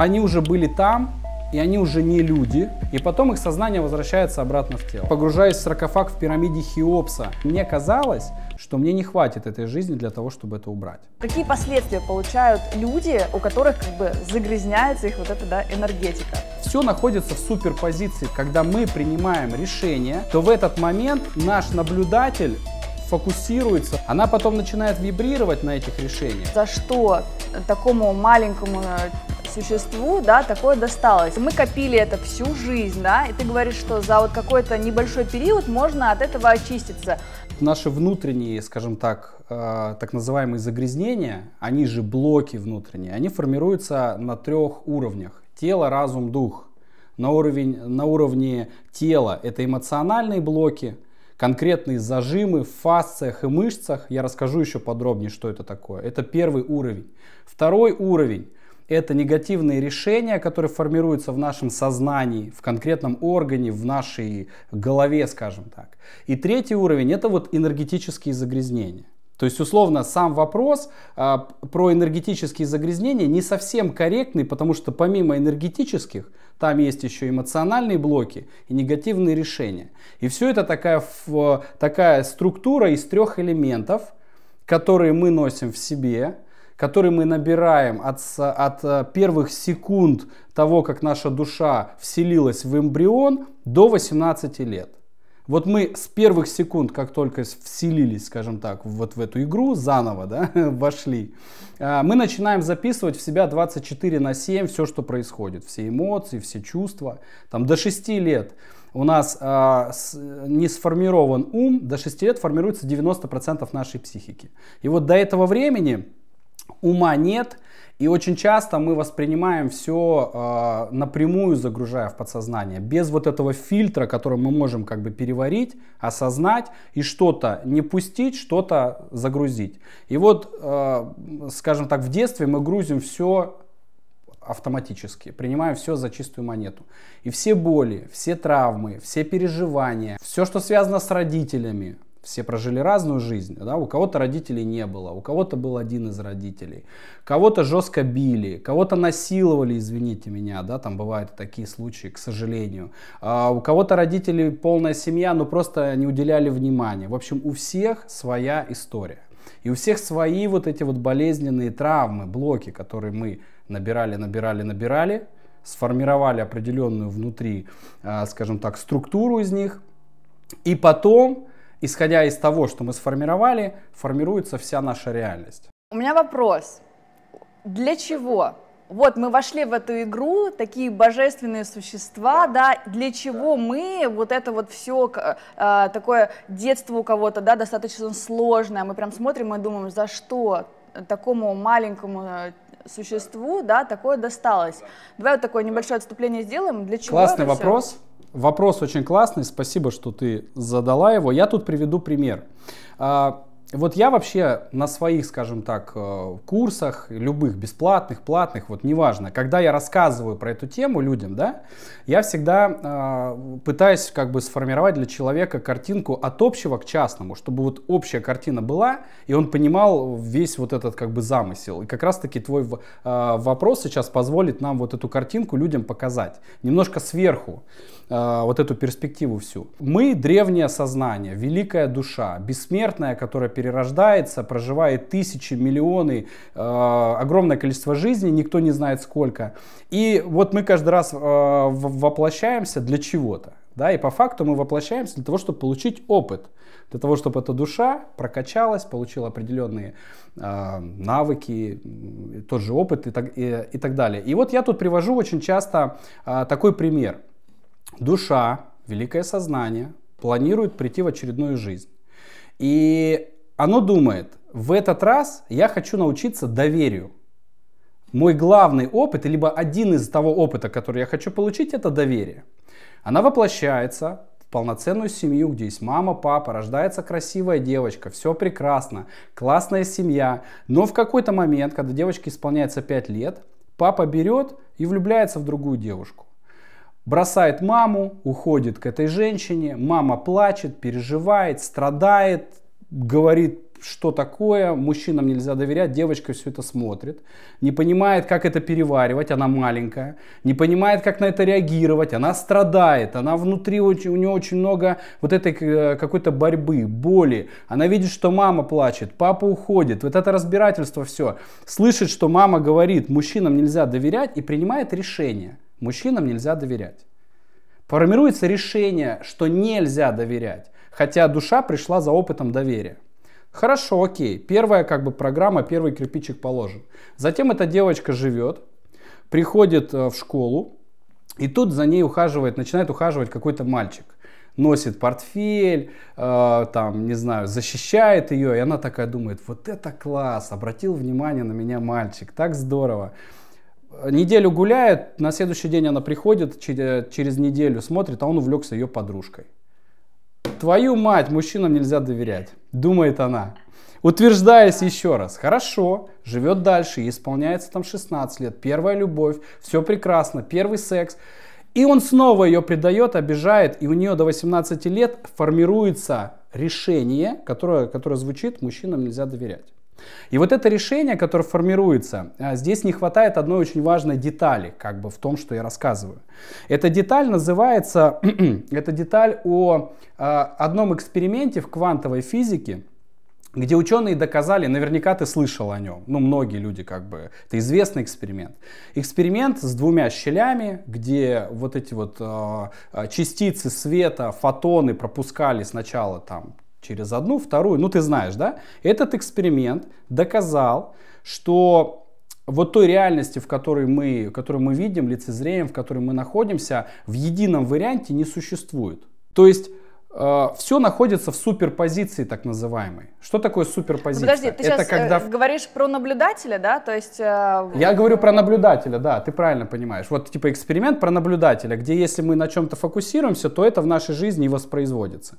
они уже были там, и они уже не люди, и потом их сознание возвращается обратно в тело. Погружаясь в саркофаг в пирамиде Хеопса, мне казалось, что мне не хватит этой жизни для того, чтобы это убрать. Какие последствия получают люди, у которых как бы загрязняется их вот эта да, энергетика? Все находится в суперпозиции. Когда мы принимаем решение, то в этот момент наш наблюдатель фокусируется, она потом начинает вибрировать на этих решениях. За что такому маленькому э, существу, да, такое досталось. Мы копили это всю жизнь, да, и ты говоришь, что за вот какой-то небольшой период можно от этого очиститься. Наши внутренние, скажем так, э, так называемые загрязнения, они же блоки внутренние, они формируются на трех уровнях. Тело, разум, дух. На, уровень, на уровне тела это эмоциональные блоки, конкретные зажимы в фасциях и мышцах. Я расскажу еще подробнее, что это такое. Это первый уровень. Второй уровень – это негативные решения, которые формируются в нашем сознании, в конкретном органе, в нашей голове, скажем так. И третий уровень – это вот энергетические загрязнения. То есть, условно, сам вопрос а, про энергетические загрязнения не совсем корректный, потому что помимо энергетических там есть еще эмоциональные блоки и негативные решения. И все это такая, такая структура из трех элементов, которые мы носим в себе, которые мы набираем от, от э, первых секунд того, как наша душа вселилась в эмбрион, до 18 лет. Вот мы с первых секунд, как только вселились, скажем так, вот в эту игру, заново, да, вошли, а, мы начинаем записывать в себя 24 на 7 все, что происходит. Все эмоции, все чувства. Там до 6 лет у нас э, с, не сформирован ум, до 6 лет формируется 90% нашей психики. И вот до этого времени ума нет, и очень часто мы воспринимаем все э, а, напрямую, загружая в подсознание, без вот этого фильтра, который мы можем как бы переварить, осознать и что-то не пустить, что-то загрузить. И вот, э, скажем так, в детстве мы грузим все автоматически, принимаем все за чистую монету. И все боли, все травмы, все переживания, все, что связано с родителями, все прожили разную жизнь, да, у кого-то родителей не было, у кого-то был один из родителей, кого-то жестко били, кого-то насиловали, извините меня, да, там бывают такие случаи, к сожалению, а у кого-то родители полная семья, но просто не уделяли внимания, в общем, у всех своя история. И у всех свои вот эти вот болезненные травмы, блоки, которые мы набирали, набирали, набирали, сформировали определенную внутри, а, скажем так, структуру из них, и потом исходя из того, что мы сформировали, формируется вся наша реальность. У меня вопрос. Для чего? Вот мы вошли в эту игру, такие божественные существа, да, для чего мы вот это вот все э, такое детство у кого-то, да, достаточно сложное, мы прям смотрим и думаем, за что такому маленькому э, существу, да, такое досталось. Давай вот такое небольшое отступление сделаем. Для чего Классный вопрос. Все? Вопрос очень классный, спасибо, что ты задала его. Я тут приведу пример. А, вот я вообще на своих, скажем так, э, курсах, любых бесплатных, платных, вот неважно, когда я рассказываю про эту тему людям, да, я всегда э, пытаюсь как бы сформировать для человека картинку от общего к частному, чтобы вот общая картина была, и он понимал весь вот этот как бы замысел. И как раз-таки твой э, вопрос сейчас позволит нам вот эту картинку людям показать. Немножко сверху. Э, вот эту перспективу всю. Мы древнее сознание, великая душа, бессмертная, которая перерождается, проживает тысячи, миллионы, э, огромное количество жизней, никто не знает сколько. И вот мы каждый раз э, воплощаемся для чего-то. Да, и по факту мы воплощаемся для того, чтобы получить опыт, для того, чтобы эта душа прокачалась, получила определенные э, навыки, тот же опыт и так, и, и так далее. И вот я тут привожу очень часто э, такой пример – душа, великое сознание планирует прийти в очередную жизнь. И оно думает, в этот раз я хочу научиться доверию. Мой главный опыт, либо один из того опыта, который я хочу получить, это доверие. Она воплощается в полноценную семью, где есть мама, папа, рождается красивая девочка, все прекрасно, классная семья. Но в какой-то момент, когда девочке исполняется 5 лет, папа берет и влюбляется в другую девушку бросает маму, уходит к этой женщине, мама плачет, переживает, страдает, говорит, что такое, мужчинам нельзя доверять, девочка все это смотрит, не понимает, как это переваривать, она маленькая, не понимает, как на это реагировать, она страдает, она внутри, у нее очень много вот этой э, какой-то борьбы, боли, она видит, что мама плачет, папа уходит, вот это разбирательство все, слышит, что мама говорит, мужчинам нельзя доверять и принимает решение – Мужчинам нельзя доверять. Формируется решение, что нельзя доверять, хотя душа пришла за опытом доверия. Хорошо, окей, первая как бы программа, первый кирпичик положен. Затем эта девочка живет, приходит э, в школу, и тут за ней ухаживает, начинает ухаживать какой-то мальчик. Носит портфель, э, там, не знаю, защищает ее, и она такая думает, вот это класс, обратил внимание на меня мальчик, так здорово неделю гуляет, на следующий день она приходит, через неделю смотрит, а он увлекся ее подружкой. Твою мать, мужчинам нельзя доверять, думает она. Утверждаясь еще раз, хорошо, живет дальше, ей исполняется там 16 лет, первая любовь, все прекрасно, первый секс. И он снова ее предает, обижает, и у нее до 18 лет формируется решение, которое, которое звучит «мужчинам нельзя доверять». И вот это решение, которое формируется, а, здесь не хватает одной очень важной детали, как бы в том, что я рассказываю. Эта деталь называется, эта деталь о, о а, одном эксперименте в квантовой физике, где ученые доказали, наверняка ты слышал о нем, ну многие люди как бы, это известный эксперимент. Эксперимент с двумя щелями, где вот эти вот э, частицы света, фотоны пропускали сначала там через одну, вторую, ну ты знаешь, да? Этот эксперимент доказал, что вот той реальности, в которой мы, которую мы видим, лицезреем, в которой мы находимся, в едином варианте не существует. То есть э, все находится в суперпозиции, так называемой. Что такое суперпозиция? Ну, подожди, ты Это сейчас э, когда... говоришь про наблюдателя, да? То есть... Э, Я говорю про наблюдателя, да, ты правильно понимаешь. Вот типа эксперимент про наблюдателя, где если мы на чем-то фокусируемся, то это в нашей жизни и воспроизводится.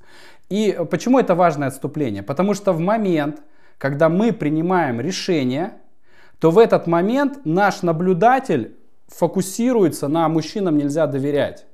И почему это важное отступление? Потому что в момент, когда мы принимаем решение, то в этот момент наш наблюдатель фокусируется на мужчинам нельзя доверять.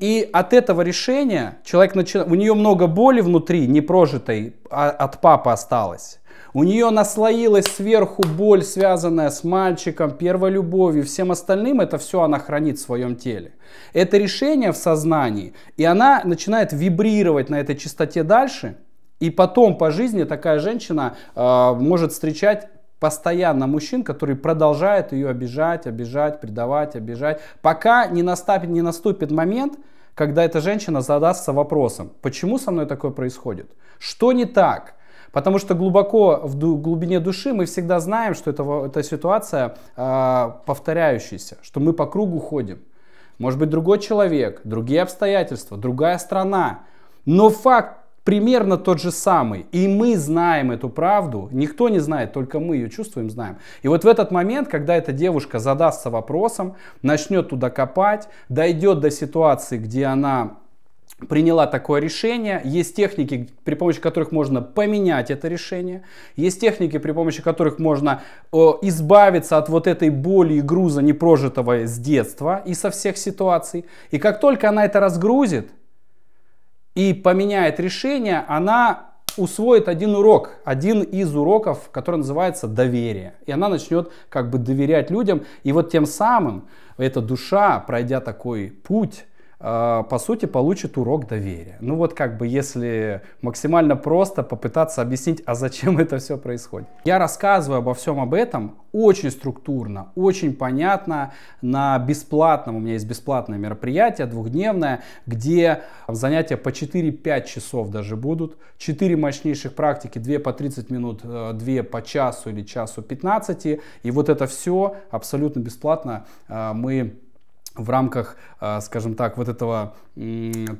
И от этого решения человек начинает, у нее много боли внутри, непрожитой, а от папы осталось. У нее наслоилась сверху боль, связанная с мальчиком, первой любовью, всем остальным. Это все она хранит в своем теле. Это решение в сознании. И она начинает вибрировать на этой частоте дальше. И потом по жизни такая женщина э, может встречать постоянно мужчин, который продолжает ее обижать, обижать, предавать, обижать, пока не наступит, не наступит момент, когда эта женщина задастся вопросом, почему со мной такое происходит, что не так, Потому что глубоко, в глубине души мы всегда знаем, что это, эта ситуация э, повторяющаяся, что мы по кругу ходим. Может быть другой человек, другие обстоятельства, другая страна. Но факт примерно тот же самый. И мы знаем эту правду. Никто не знает, только мы ее чувствуем, знаем. И вот в этот момент, когда эта девушка задастся вопросом, начнет туда копать, дойдет до ситуации, где она приняла такое решение. Есть техники, при помощи которых можно поменять это решение. Есть техники, при помощи которых можно э, избавиться от вот этой боли и груза непрожитого с детства и со всех ситуаций. И как только она это разгрузит и поменяет решение, она усвоит один урок, один из уроков, который называется доверие. И она начнет как бы доверять людям. И вот тем самым эта душа, пройдя такой путь, а, по сути, получит урок доверия. Ну вот как бы если максимально просто попытаться объяснить, а зачем это все происходит. Я рассказываю обо всем об этом очень структурно, очень понятно, на бесплатном, у меня есть бесплатное мероприятие, двухдневное, где занятия по 4-5 часов даже будут, 4 мощнейших практики, 2 по 30 минут, 2 э, по часу или часу 15, и вот это все абсолютно бесплатно э, мы в рамках, а, скажем так, вот этого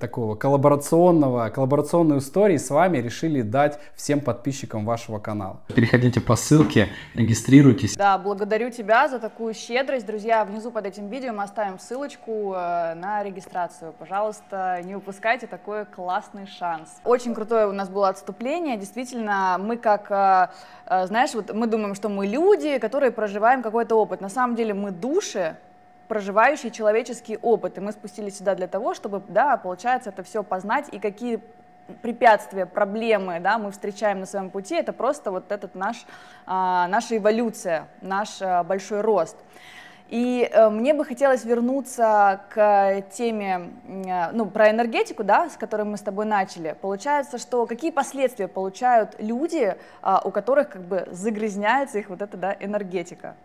такого коллаборационного, коллаборационной истории с вами решили дать всем подписчикам вашего канала. Переходите по ссылке, регистрируйтесь. Да, благодарю тебя за такую щедрость. Друзья, внизу под этим видео мы оставим ссылочку э, на регистрацию. Пожалуйста, не упускайте такой классный шанс. Очень крутое у нас было отступление. Действительно, мы как, э, э, знаешь, вот мы думаем, что мы люди, которые проживаем какой-то опыт. На самом деле мы души, проживающий человеческий опыт. И мы спустились сюда для того, чтобы, да, получается, это все познать и какие препятствия, проблемы, да, мы встречаем на своем пути, это просто вот этот наш, а, наша эволюция, наш а, большой рост. И э, мне бы хотелось вернуться к теме, э, ну, про энергетику, да, с которой мы с тобой начали. Получается, что какие последствия получают люди, э, у которых как бы загрязняется их вот эта, да, энергетика?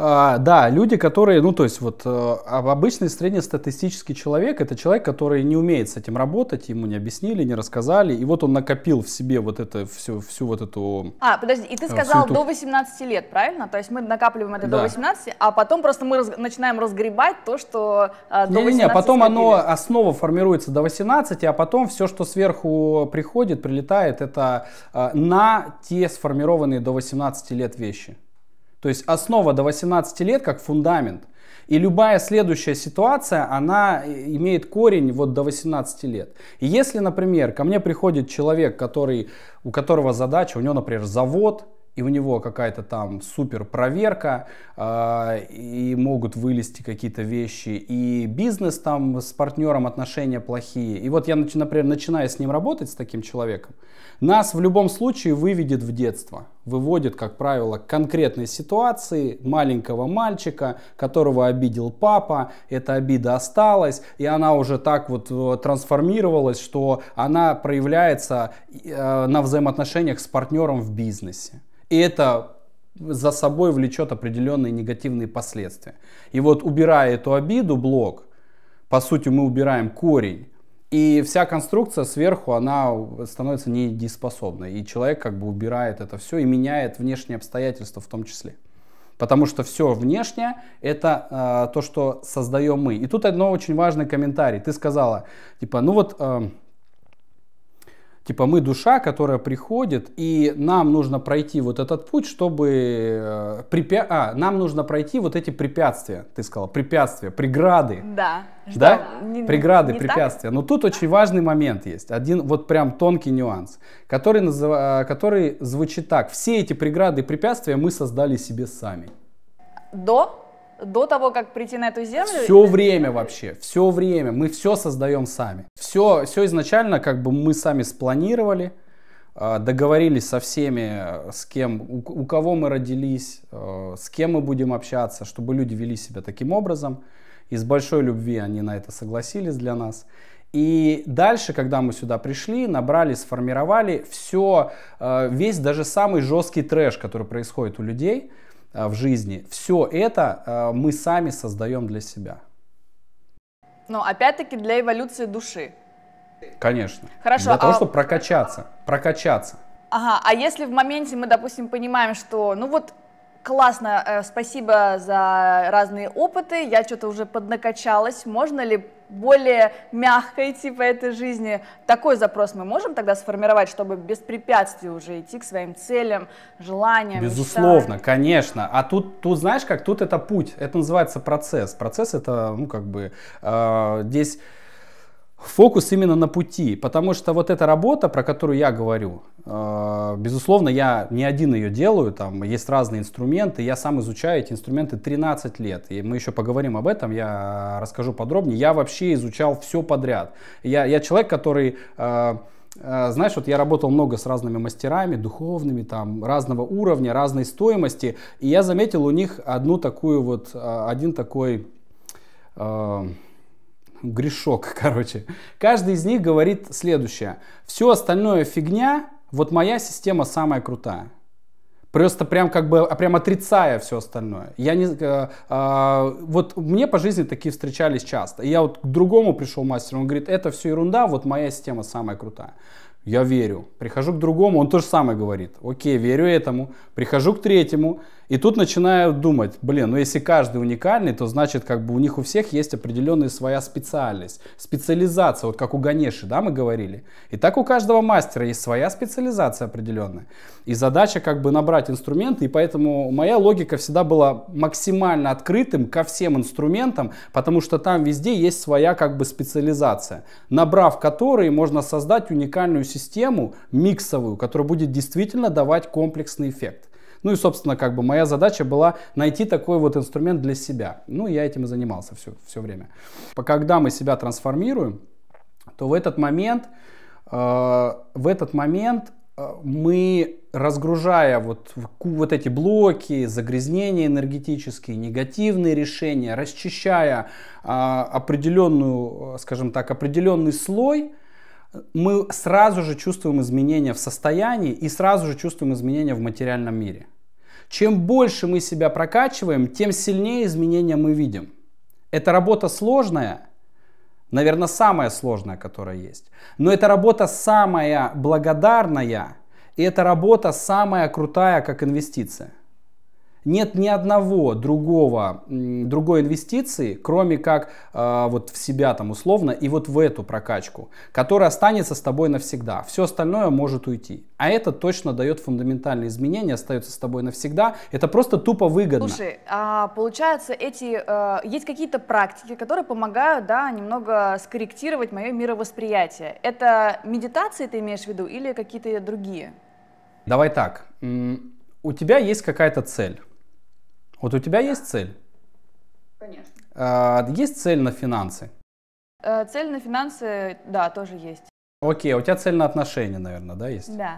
А, да, люди, которые, ну то есть вот э, обычный среднестатистический человек, это человек, который не умеет с этим работать, ему не объяснили, не рассказали, и вот он накопил в себе вот это все всю вот эту... А, подожди, и ты э, сказал эту... до 18 лет, правильно? То есть мы накапливаем это да. до 18, а потом просто мы раз... начинаем разгребать то, что э, до не, 18 Не, потом оно, основа формируется до 18, а потом все, что сверху приходит, прилетает, это э, на те сформированные до 18 лет вещи. То есть основа до 18 лет как фундамент. И любая следующая ситуация, она имеет корень вот до 18 лет. И если, например, ко мне приходит человек, который, у которого задача, у него, например, завод, и у него какая-то там супер проверка, а, и могут вылезти какие-то вещи, и бизнес там с партнером отношения плохие. И вот я, например, начинаю с ним работать, с таким человеком, нас в любом случае выведет в детство. Выводит, как правило, к конкретной ситуации маленького мальчика, которого обидел папа, эта обида осталась, и она уже так вот э, трансформировалась, что она проявляется э, на взаимоотношениях с партнером в бизнесе. И это за собой влечет определенные негативные последствия. И вот убирая эту обиду, блок, по сути мы убираем корень, и вся конструкция сверху, она становится недееспособной. И человек как бы убирает это все и меняет внешние обстоятельства в том числе. Потому что все внешнее – это э, то, что создаем мы. И тут одно очень важный комментарий. Ты сказала, типа, ну вот… Э, Типа мы душа, которая приходит, и нам нужно пройти вот этот путь, чтобы... Э, препя... А, нам нужно пройти вот эти препятствия, ты сказала, препятствия, преграды. Да. Да? Не, преграды, не препятствия. Так? Но тут очень важный момент есть, один вот прям тонкий нюанс, который, назыв... А, который звучит так. Все эти преграды и препятствия мы создали себе сами. До до того, как прийти на эту землю? Все э, время вообще, все время. Мы все создаем сами. Все, все изначально как бы мы сами спланировали, э, договорились со всеми, э, с кем, у, у кого мы родились, с кем мы будем общаться, чтобы люди вели себя таким образом. Из большой любви они на это согласились для нас. И дальше, когда мы сюда пришли, набрали, сформировали все, весь даже самый жесткий трэш, который происходит у людей – Э, в жизни. Все это э, мы сами создаем для себя. Но опять-таки для эволюции души. Конечно. Хорошо. Для а... того, чтобы прокачаться. Прокачаться. Ага, а если в моменте мы, допустим, понимаем, что, ну вот, классно, э, спасибо за разные опыты, я что-то уже поднакачалась, можно ли более мягкой типа этой жизни. Такой запрос мы можем тогда сформировать, чтобы без препятствий уже идти к своим целям, желаниям. Безусловно, мечтам. конечно. А тут, тут знаешь как, тут это путь, это называется процесс. Процесс это, ну как бы, э, здесь фокус именно на пути, потому что вот эта работа, про которую я говорю, э, безусловно, я не один ее делаю, там есть разные инструменты, я сам изучаю эти инструменты 13 лет, и мы еще поговорим об этом, я расскажу подробнее, я вообще изучал все подряд, я, я человек, который... Э, э, знаешь, вот я работал много с разными мастерами, духовными, там, разного уровня, разной стоимости, и я заметил у них одну такую вот, э, один такой, э, грешок, короче. Каждый из них говорит следующее. Все остальное фигня, вот моя система самая крутая. Просто прям как бы, а прям отрицая все остальное. Я не, э, э, вот мне по жизни такие встречались часто. я вот к другому пришел мастер, он говорит, это все ерунда, вот моя система самая крутая. Я верю. Прихожу к другому, он то же самое говорит. Окей, верю этому. Прихожу к третьему, и тут начинаю думать, блин, ну если каждый уникальный, то значит как бы у них у всех есть определенная своя специальность, специализация, вот как у Ганеши, да, мы говорили. И так у каждого мастера есть своя специализация определенная. И задача как бы набрать инструменты, и поэтому моя логика всегда была максимально открытым ко всем инструментам, потому что там везде есть своя как бы специализация, набрав которые можно создать уникальную систему миксовую, которая будет действительно давать комплексный эффект. Ну и, собственно, как бы моя задача была найти такой вот инструмент для себя. Ну, я этим и занимался все, все время. Когда мы себя трансформируем, то в этот момент, э, в этот момент э, мы, разгружая вот, вот эти блоки, загрязнения энергетические, негативные решения, расчищая а, определенную, э, скажем так, определенный слой, мы сразу же чувствуем изменения в состоянии и сразу же чувствуем изменения в материальном мире. Чем больше мы себя прокачиваем, тем сильнее изменения мы видим. Эта работа сложная, наверное, самая сложная, которая есть. Но эта работа самая благодарная, и эта работа самая крутая, как инвестиция нет ни одного другого, другой инвестиции, кроме как э, вот в себя там условно и вот в эту прокачку, которая останется с тобой навсегда. Все остальное может уйти. А это точно дает фундаментальные изменения, остается с тобой навсегда. Это просто тупо выгодно. Слушай, а получается, эти, э, есть какие-то практики, которые помогают, да, немного скорректировать мое мировосприятие. Это медитации ты имеешь в виду или какие-то другие? Давай так. У тебя есть какая-то цель. Вот у тебя есть цель? Конечно. А, есть цель на финансы? Э, цель на финансы, да, тоже есть. Окей, а у тебя цель на отношения, наверное, да, есть? Да.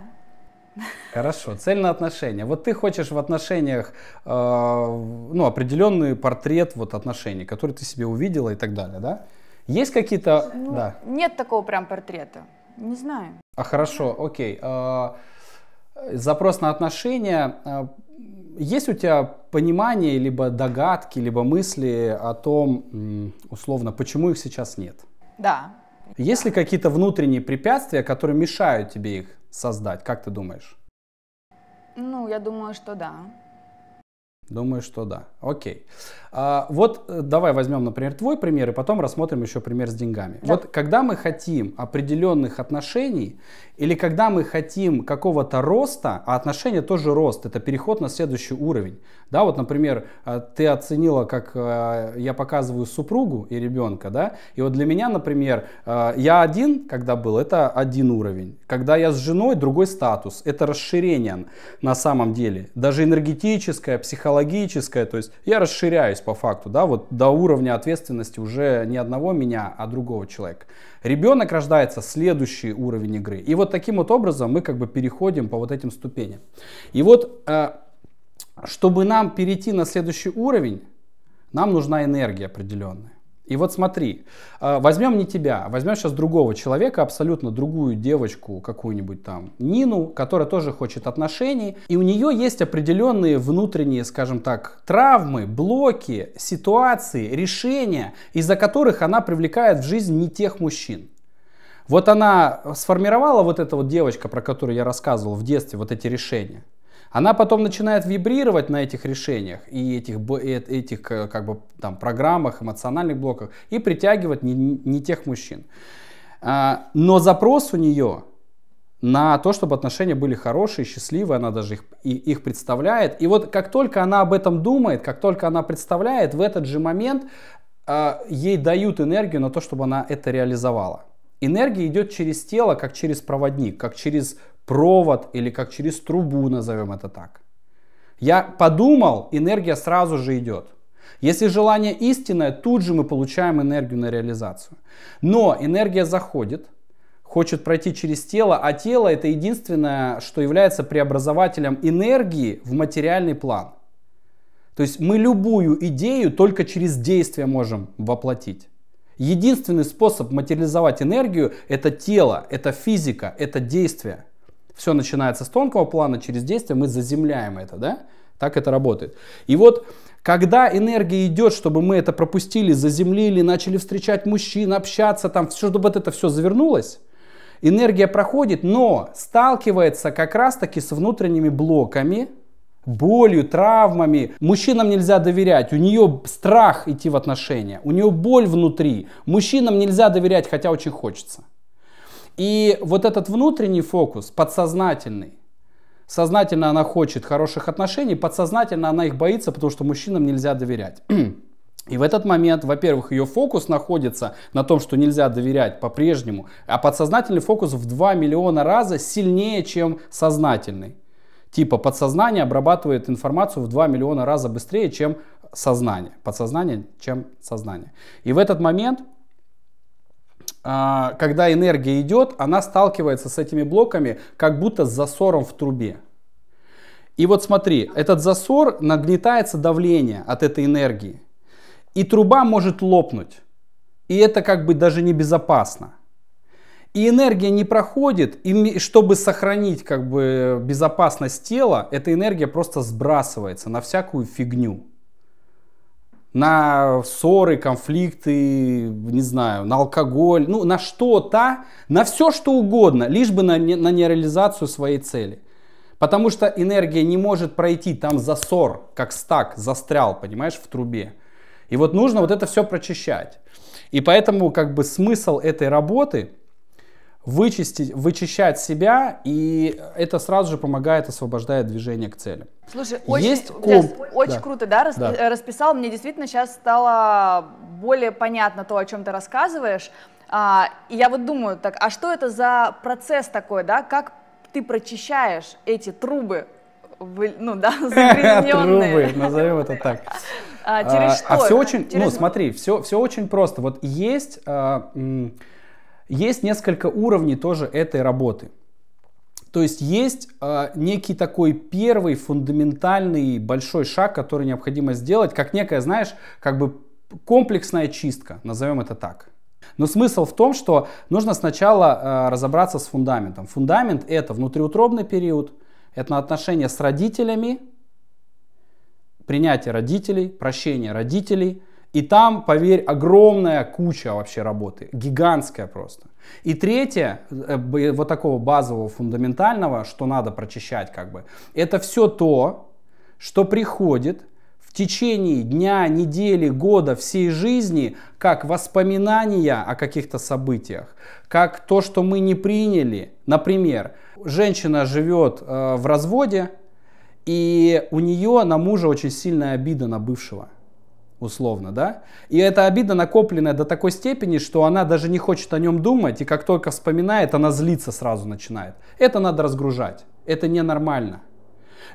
Хорошо, цель на отношения. Вот ты хочешь в отношениях э, ну, определенный портрет вот отношений, который ты себе увидела и так далее, да? Есть какие-то... Ну, да. Нет такого прям портрета. Не знаю. А хорошо, окей. Э, запрос на отношения а, есть у тебя понимание, либо догадки, либо мысли о том, условно, почему их сейчас нет? Да. Есть ли какие-то внутренние препятствия, которые мешают тебе их создать? Как ты думаешь? Ну, я думаю, что да. Думаю, что да. Окей. А, вот э, давай возьмем, например, твой пример, и потом рассмотрим еще пример с деньгами. Да. Вот когда мы хотим определенных отношений, или когда мы хотим какого-то роста, а отношения тоже рост, это переход на следующий уровень. Да, вот, например, э, ты оценила, как э, я показываю супругу и ребенка, да, и вот для меня, например, э, я один, когда был, это один уровень. Когда я с женой, другой статус. Это расширение на самом деле. Даже энергетическое, психологическое, то есть я расширяюсь по факту, да, вот до уровня ответственности уже не одного меня, а другого человека. Ребенок рождается, следующий уровень игры. И вот таким вот образом мы как бы переходим по вот этим ступеням. И вот, э, чтобы нам перейти на следующий уровень, нам нужна энергия определенная. И вот смотри, а, возьмем не тебя, возьмем сейчас другого человека, абсолютно другую девочку, какую-нибудь там Нину, которая тоже хочет отношений, и у нее есть определенные внутренние, скажем так, травмы, блоки, ситуации, решения, из-за которых она привлекает в жизнь не тех мужчин. Вот она сформировала вот эта вот девочка, про которую я рассказывал в детстве, вот эти решения она потом начинает вибрировать на этих решениях и этих, этих э, как бы, там, программах, эмоциональных блоках и притягивать не, не тех мужчин. А, но запрос у нее на то, чтобы отношения были хорошие, счастливые, она даже их, и, их представляет. И вот как только она об этом думает, как только она представляет, в этот же момент э, ей дают энергию на то, чтобы она это реализовала. Энергия идет через тело, как через проводник, как через провод или как через трубу, назовем это так. Я подумал, энергия сразу же идет. Если желание истинное, тут же мы получаем энергию на реализацию. Но энергия заходит, хочет пройти через тело, а тело это единственное, что является преобразователем энергии в материальный план. То есть мы любую идею только через действие можем воплотить. Единственный способ материализовать энергию – это тело, это физика, это действие – все начинается с тонкого плана, через действие мы заземляем это, да? Так это работает. И вот когда энергия идет, чтобы мы это пропустили, заземлили, начали встречать мужчин, общаться, там, все, чтобы вот это все завернулось, энергия проходит, но сталкивается как раз-таки с внутренними блоками, болью, травмами. Мужчинам нельзя доверять, у нее страх идти в отношения, у нее боль внутри. Мужчинам нельзя доверять, хотя очень хочется. И вот этот внутренний фокус, подсознательный, сознательно она хочет хороших отношений, подсознательно она их боится, потому что мужчинам нельзя доверять. И в этот момент, во-первых, ее фокус находится на том, что нельзя доверять по-прежнему, а подсознательный фокус в 2 миллиона раза сильнее, чем сознательный. Типа подсознание обрабатывает информацию в 2 миллиона раза быстрее, чем сознание. Подсознание, чем сознание. И в этот момент а, когда энергия идет, она сталкивается с этими блоками, как будто с засором в трубе. И вот смотри, этот засор нагнетается давление от этой энергии. И труба может лопнуть. И это как бы даже небезопасно. И энергия не проходит, и чтобы сохранить как бы безопасность тела, эта энергия просто сбрасывается на всякую фигню на ссоры, конфликты, не знаю, на алкоголь, ну, на что-то, на все что угодно, лишь бы на, не, на нереализацию своей цели. Потому что энергия не может пройти, там засор, как стак, застрял, понимаешь, в трубе. И вот нужно вот это все прочищать. И поэтому как бы смысл этой работы – вычистить, вычищать себя, и это сразу же помогает, освобождает движение к цели. Слушай, очень, Есть комп... да, очень да. круто, да, рас... да, э, расписал. Мне действительно сейчас стало более понятно то, о чем ты рассказываешь. А, и я вот думаю, так, а что это за процесс такой, да? Как ты прочищаешь эти трубы, ну да, загрязненные? Трубы, назовем это так. А, через а, а что? А все очень, ну смотри, все, все очень просто. Вот есть а, есть несколько уровней тоже этой работы. То есть есть э, некий такой первый фундаментальный большой шаг, который необходимо сделать, как некая, знаешь, как бы комплексная чистка, назовем это так. Но смысл в том, что нужно сначала э, разобраться с фундаментом. Фундамент это внутриутробный период, это отношения с родителями, принятие родителей, прощение родителей, и там, поверь, огромная куча вообще работы, гигантская просто. И третье, э, э, вот такого базового, фундаментального, что надо прочищать как бы, это все то, что приходит в течение дня, недели, года, всей жизни, как воспоминания о каких-то событиях, как то, что мы не приняли. Например, женщина живет э, в разводе, и у нее на мужа очень сильная обида на бывшего – условно, да? И эта обида накопленная до такой степени, что она даже не хочет о нем думать, и как только вспоминает, она злиться сразу начинает. Это надо разгружать, это ненормально.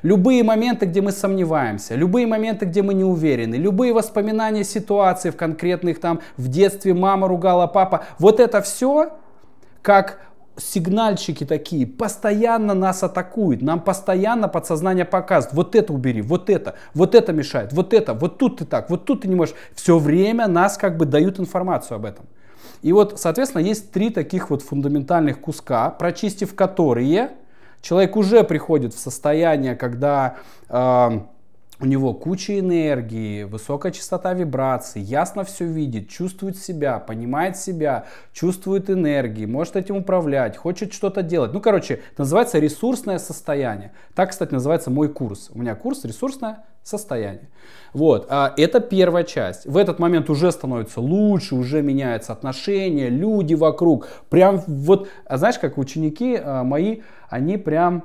Любые моменты, где мы сомневаемся, любые моменты, где мы не уверены, любые воспоминания ситуации в конкретных там, в детстве мама ругала папа, вот это все как сигнальщики такие, постоянно нас атакуют, нам постоянно подсознание показывает, вот это убери, вот это, вот это мешает, вот это, вот тут ты так, вот тут ты не можешь. Все время нас как бы дают информацию об этом. И вот, соответственно, есть три таких вот фундаментальных куска, прочистив которые, человек уже приходит в состояние, когда... Э, у него куча энергии, высокая частота вибраций, ясно все видит, чувствует себя, понимает себя, чувствует энергии, может этим управлять, хочет что-то делать. Ну, короче, это называется ресурсное состояние. Так, кстати, называется мой курс. У меня курс ресурсное состояние. Вот, а это первая часть. В этот момент уже становится лучше, уже меняются отношения, люди вокруг. Прям вот, а знаешь, как ученики а, мои, они прям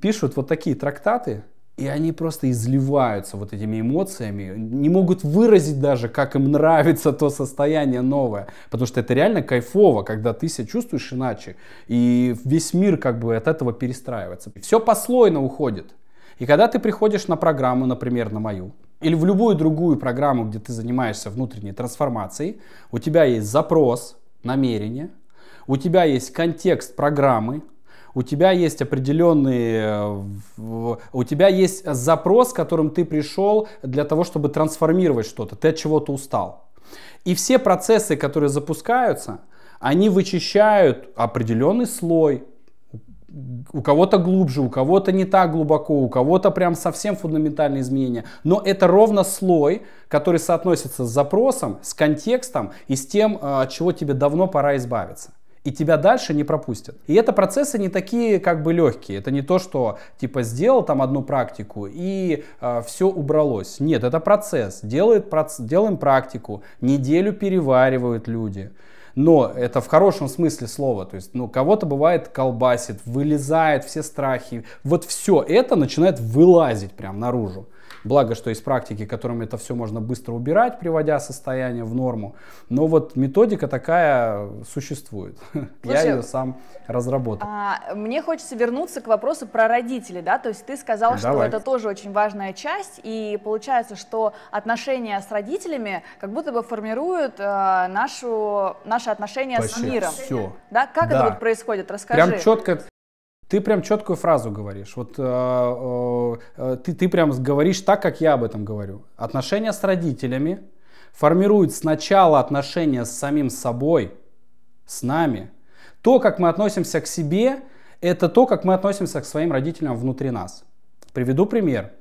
пишут вот такие трактаты, и они просто изливаются вот этими эмоциями, не могут выразить даже, как им нравится то состояние новое, потому что это реально кайфово, когда ты себя чувствуешь иначе, и весь мир как бы от этого перестраивается. Все послойно уходит. И когда ты приходишь на программу, например, на мою, или в любую другую программу, где ты занимаешься внутренней трансформацией, у тебя есть запрос, намерение, у тебя есть контекст программы, у тебя есть определенные, э, у тебя есть запрос, с которым ты пришел для того, чтобы трансформировать что-то, ты от чего-то устал. И все процессы, которые запускаются, они вычищают определенный слой, у кого-то глубже, у кого-то не так глубоко, у кого-то прям совсем фундаментальные изменения. Но это ровно слой, который соотносится с запросом, с контекстом и с тем, э, от чего тебе давно пора избавиться и тебя дальше не пропустят. И это процессы не такие как бы легкие. Это не то, что типа сделал там одну практику и э, все убралось. Нет, это процесс. Делает, проц... Делаем практику, неделю переваривают люди. Но это в хорошем смысле слова. То есть, ну, кого-то бывает колбасит, вылезает все страхи. Вот все это начинает вылазить прям наружу. Благо, что есть практики, которым это все можно быстро убирать, приводя состояние в норму. Но вот методика такая существует. Слушай, Я ее сам разработал. А, мне хочется вернуться к вопросу про родителей, да, то есть ты сказал, Давай. что это тоже очень важная часть, и получается, что отношения с родителями как будто бы формируют э, нашу, наши отношения Вообще с миром. Все. Да, как да. это вот происходит? Расскажи. Прям четко ты прям четкую фразу говоришь. Вот э, э, э ты, ты прям говоришь так, как я об этом говорю. Отношения с родителями формируют сначала отношения с самим собой, с нами. То, как мы относимся к себе, это то, как мы относимся к своим родителям внутри нас. Приведу пример.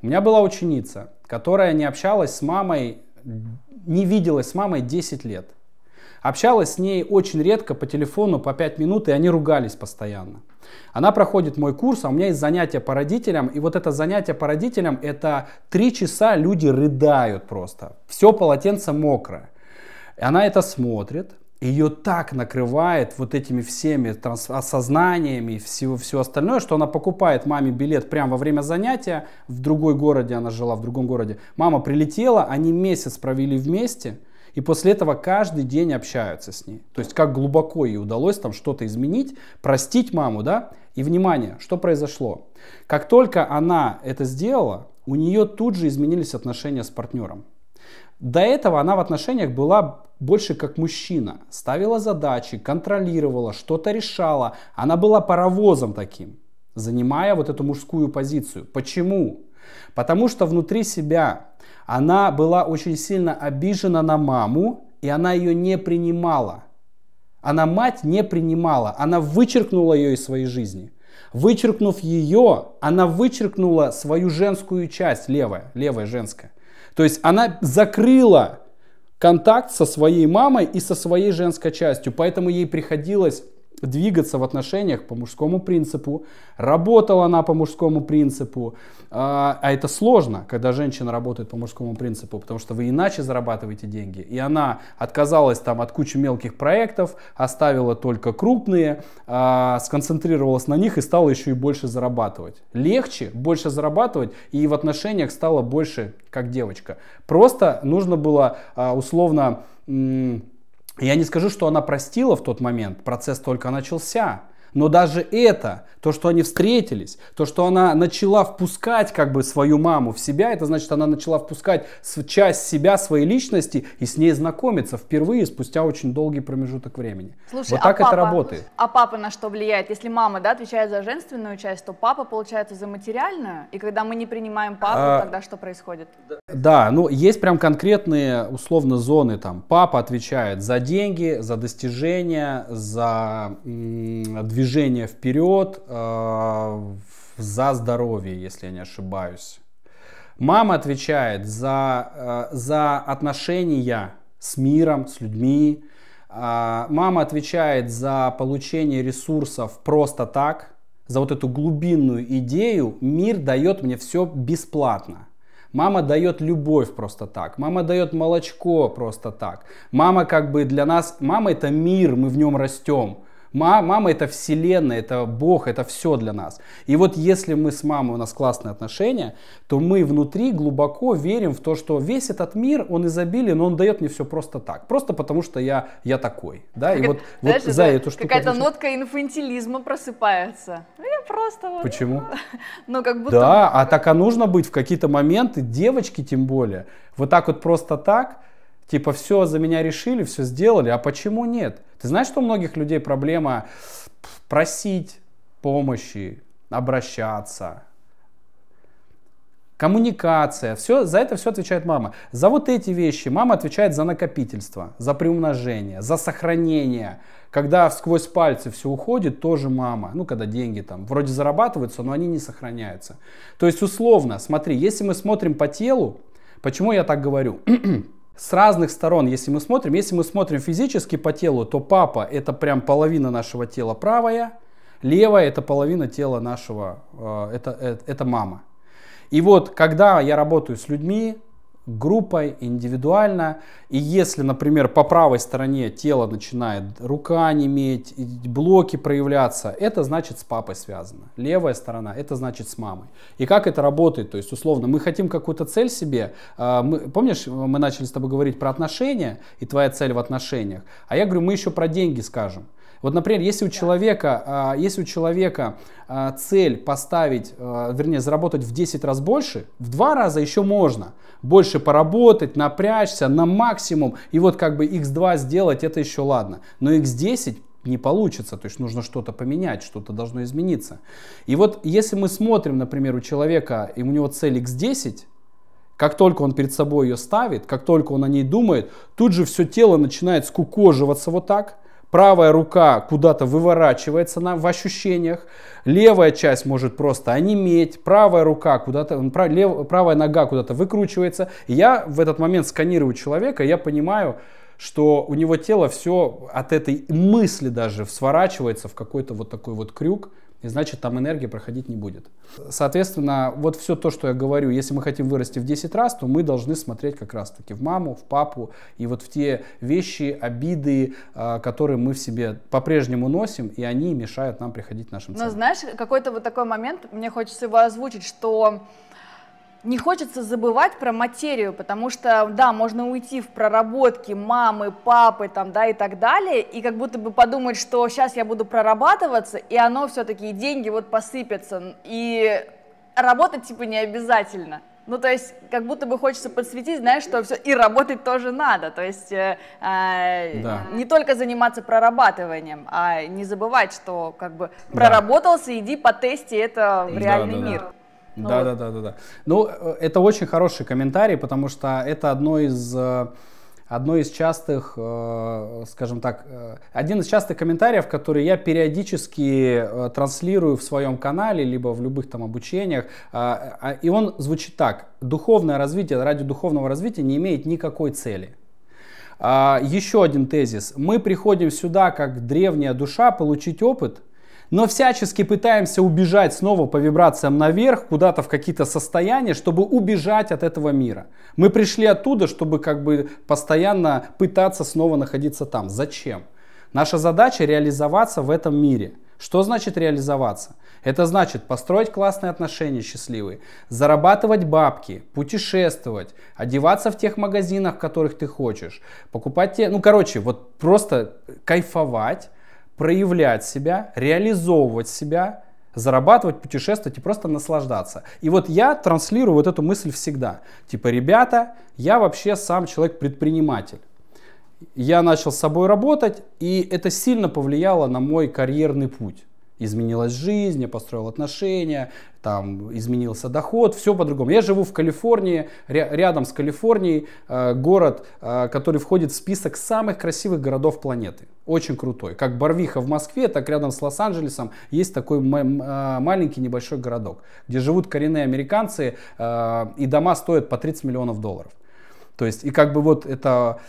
У меня была ученица, которая не общалась с мамой, не виделась с мамой 10 лет. Общалась с ней очень редко по телефону по 5 минут, и они ругались постоянно. Она проходит мой курс, а у меня есть занятие по родителям. И вот это занятие по родителям, это три часа люди рыдают просто. Все полотенце мокрое. И она это смотрит, ее так накрывает вот этими всеми транс- осознаниями и всего, все остальное, что она покупает маме билет прямо во время занятия в другой городе, она жила в другом городе. Мама прилетела, они месяц провели вместе – и после этого каждый день общаются с ней. То есть как глубоко ей удалось там что-то изменить, простить маму, да? И внимание, что произошло? Как только она это сделала, у нее тут же изменились отношения с партнером. До этого она в отношениях была больше как мужчина. Ставила задачи, контролировала, что-то решала. Она была паровозом таким, занимая вот эту мужскую позицию. Почему? Потому что внутри себя она была очень сильно обижена на маму, и она ее не принимала. Она мать не принимала, она вычеркнула ее из своей жизни. Вычеркнув ее, она вычеркнула свою женскую часть, левая, левая женская. То есть она закрыла контакт со своей мамой и со своей женской частью, поэтому ей приходилось двигаться в отношениях по мужскому принципу, работала она по мужскому принципу, а, а это сложно, когда женщина работает по мужскому принципу, потому что вы иначе зарабатываете деньги. И она отказалась там от кучи мелких проектов, оставила только крупные, а, сконцентрировалась на них и стала еще и больше зарабатывать. Легче больше зарабатывать и в отношениях стала больше как девочка. Просто нужно было а, условно я не скажу, что она простила в тот момент, процесс только начался. Но даже это, то, что они встретились, то, что она начала впускать как бы свою маму в себя, это значит, она начала впускать часть себя, своей личности и с ней знакомиться впервые спустя очень долгий промежуток времени. Слушай, вот а так а папа, это работает. А папа на что влияет? Если мама да, отвечает за женственную часть, то папа, получается, за материальную? И когда мы не принимаем папу, а, тогда что происходит? Да, ну есть прям конкретные условно зоны там. Папа отвечает за деньги, за достижения, за движение движение вперед э, за здоровье, если я не ошибаюсь. Мама отвечает за, э, за отношения с миром, с людьми. Э, мама отвечает за получение ресурсов просто так, за вот эту глубинную идею. Мир дает мне все бесплатно. Мама дает любовь просто так. Мама дает молочко просто так. Мама как бы для нас... Мама это мир, мы в нем растем. Мама это вселенная, это Бог, это все для нас. И вот если мы с мамой, у нас классные отношения, то мы внутри глубоко верим в то, что весь этот мир, он изобилен, он дает мне все просто так. Просто потому, что я, я такой. Да? И вот, знаешь, вот за эту штуку... Какая-то отвечу. нотка инфантилизма просыпается. Ну, я просто вот... Почему? Ну, как будто... Да, а так а нужно быть в какие-то моменты, девочки тем более, вот так вот просто так, Типа все за меня решили, все сделали, а почему нет? Ты знаешь, что у многих людей проблема просить помощи, обращаться, коммуникация, все, за это все отвечает мама. За вот эти вещи мама отвечает за накопительство, за приумножение, за сохранение. Когда сквозь пальцы все уходит, тоже мама. Ну, когда деньги там вроде зарабатываются, но они не сохраняются. То есть, условно, смотри, если мы смотрим по телу, почему я так говорю? с разных сторон, если мы смотрим, если мы смотрим физически по телу, то папа это прям половина нашего тела правая, левая это половина тела нашего, э, это, это, это мама. И вот, когда я работаю с людьми, группой, индивидуально. И если, например, по правой стороне тело начинает рука неметь, блоки проявляться, это значит с папой связано. Левая сторона, это значит с мамой. И как это работает? То есть, условно, мы хотим какую-то цель себе. А, мы, помнишь, мы начали с тобой говорить про отношения и твоя цель в отношениях. А я говорю, мы еще про деньги скажем. Вот, например, если у человека, а, если у человека а, цель поставить, а, вернее, заработать в 10 раз больше, в 2 раза еще можно. Больше поработать, напрячься на максимум, и вот как бы x2 сделать, это еще ладно. Но x10 не получится, то есть нужно что-то поменять, что-то должно измениться. И вот если мы смотрим, например, у человека, и у него цель x10, как только он перед собой ее ставит, как только он о ней думает, тут же все тело начинает скукоживаться вот так – правая рука куда-то выворачивается на, в ощущениях, левая часть может просто онеметь, правая рука куда-то, прав, правая нога куда-то выкручивается. Я в этот момент сканирую человека, я понимаю, что у него тело все от этой мысли даже сворачивается в какой-то вот такой вот крюк, и значит там энергия проходить не будет. Соответственно, вот все то, что я говорю, если мы хотим вырасти в 10 раз, то мы должны смотреть как раз-таки в маму, в папу и вот в те вещи, обиды, а, которые мы в себе по-прежнему носим, и они мешают нам приходить к нашим целям. Но знаешь, какой-то вот такой момент, мне хочется его озвучить, что не хочется забывать про материю, потому что, да, можно уйти в проработки мамы, папы, там, да, и так далее, и как будто бы подумать, что сейчас я буду прорабатываться, и оно все-таки, деньги вот посыпятся, и работать, типа, не обязательно. Ну, то есть, как будто бы хочется подсветить, знаешь, что все, и работать тоже надо. То есть, э, э, да. не только заниматься прорабатыванием, а не забывать, что как бы проработался, да. иди по тесте это в реальный да, да, мир. Да. Ну, да, вот. да, да, да, да. Ну, э, это очень хороший комментарий, потому что это одно из э, одно из частых, э, скажем так, один из частых комментариев, которые я периодически транслирую в своем канале, либо в любых там обучениях, а, а, и он звучит так. Духовное развитие ради духовного развития не имеет никакой цели. А, еще один тезис. Мы приходим сюда как древняя душа получить опыт – но всячески пытаемся убежать снова по вибрациям наверх, куда-то в какие-то состояния, чтобы убежать от этого мира. Мы пришли оттуда, чтобы как бы постоянно пытаться снова находиться там. Зачем? Наша задача реализоваться в этом мире. Что значит реализоваться? Это значит построить классные отношения счастливые, зарабатывать бабки, путешествовать, одеваться в тех магазинах, в которых ты хочешь, покупать те... Ну, короче, вот просто кайфовать, проявлять себя, реализовывать себя, зарабатывать, путешествовать и просто наслаждаться. И вот я транслирую вот эту мысль всегда. Типа, ребята, я вообще сам человек-предприниматель. Я начал с собой работать, и это сильно повлияло на мой карьерный путь. Изменилась жизнь, я построил отношения, там изменился доход, все по-другому. Я живу в Калифорнии, рядом с Калифорнией, э, город, э, который входит в список самых красивых городов планеты очень крутой. Как Барвиха в Москве, так рядом с Лос-Анджелесом есть такой а, маленький небольшой городок, где живут коренные американцы, э, и дома стоят по 30 миллионов долларов. То есть, и как бы вот это...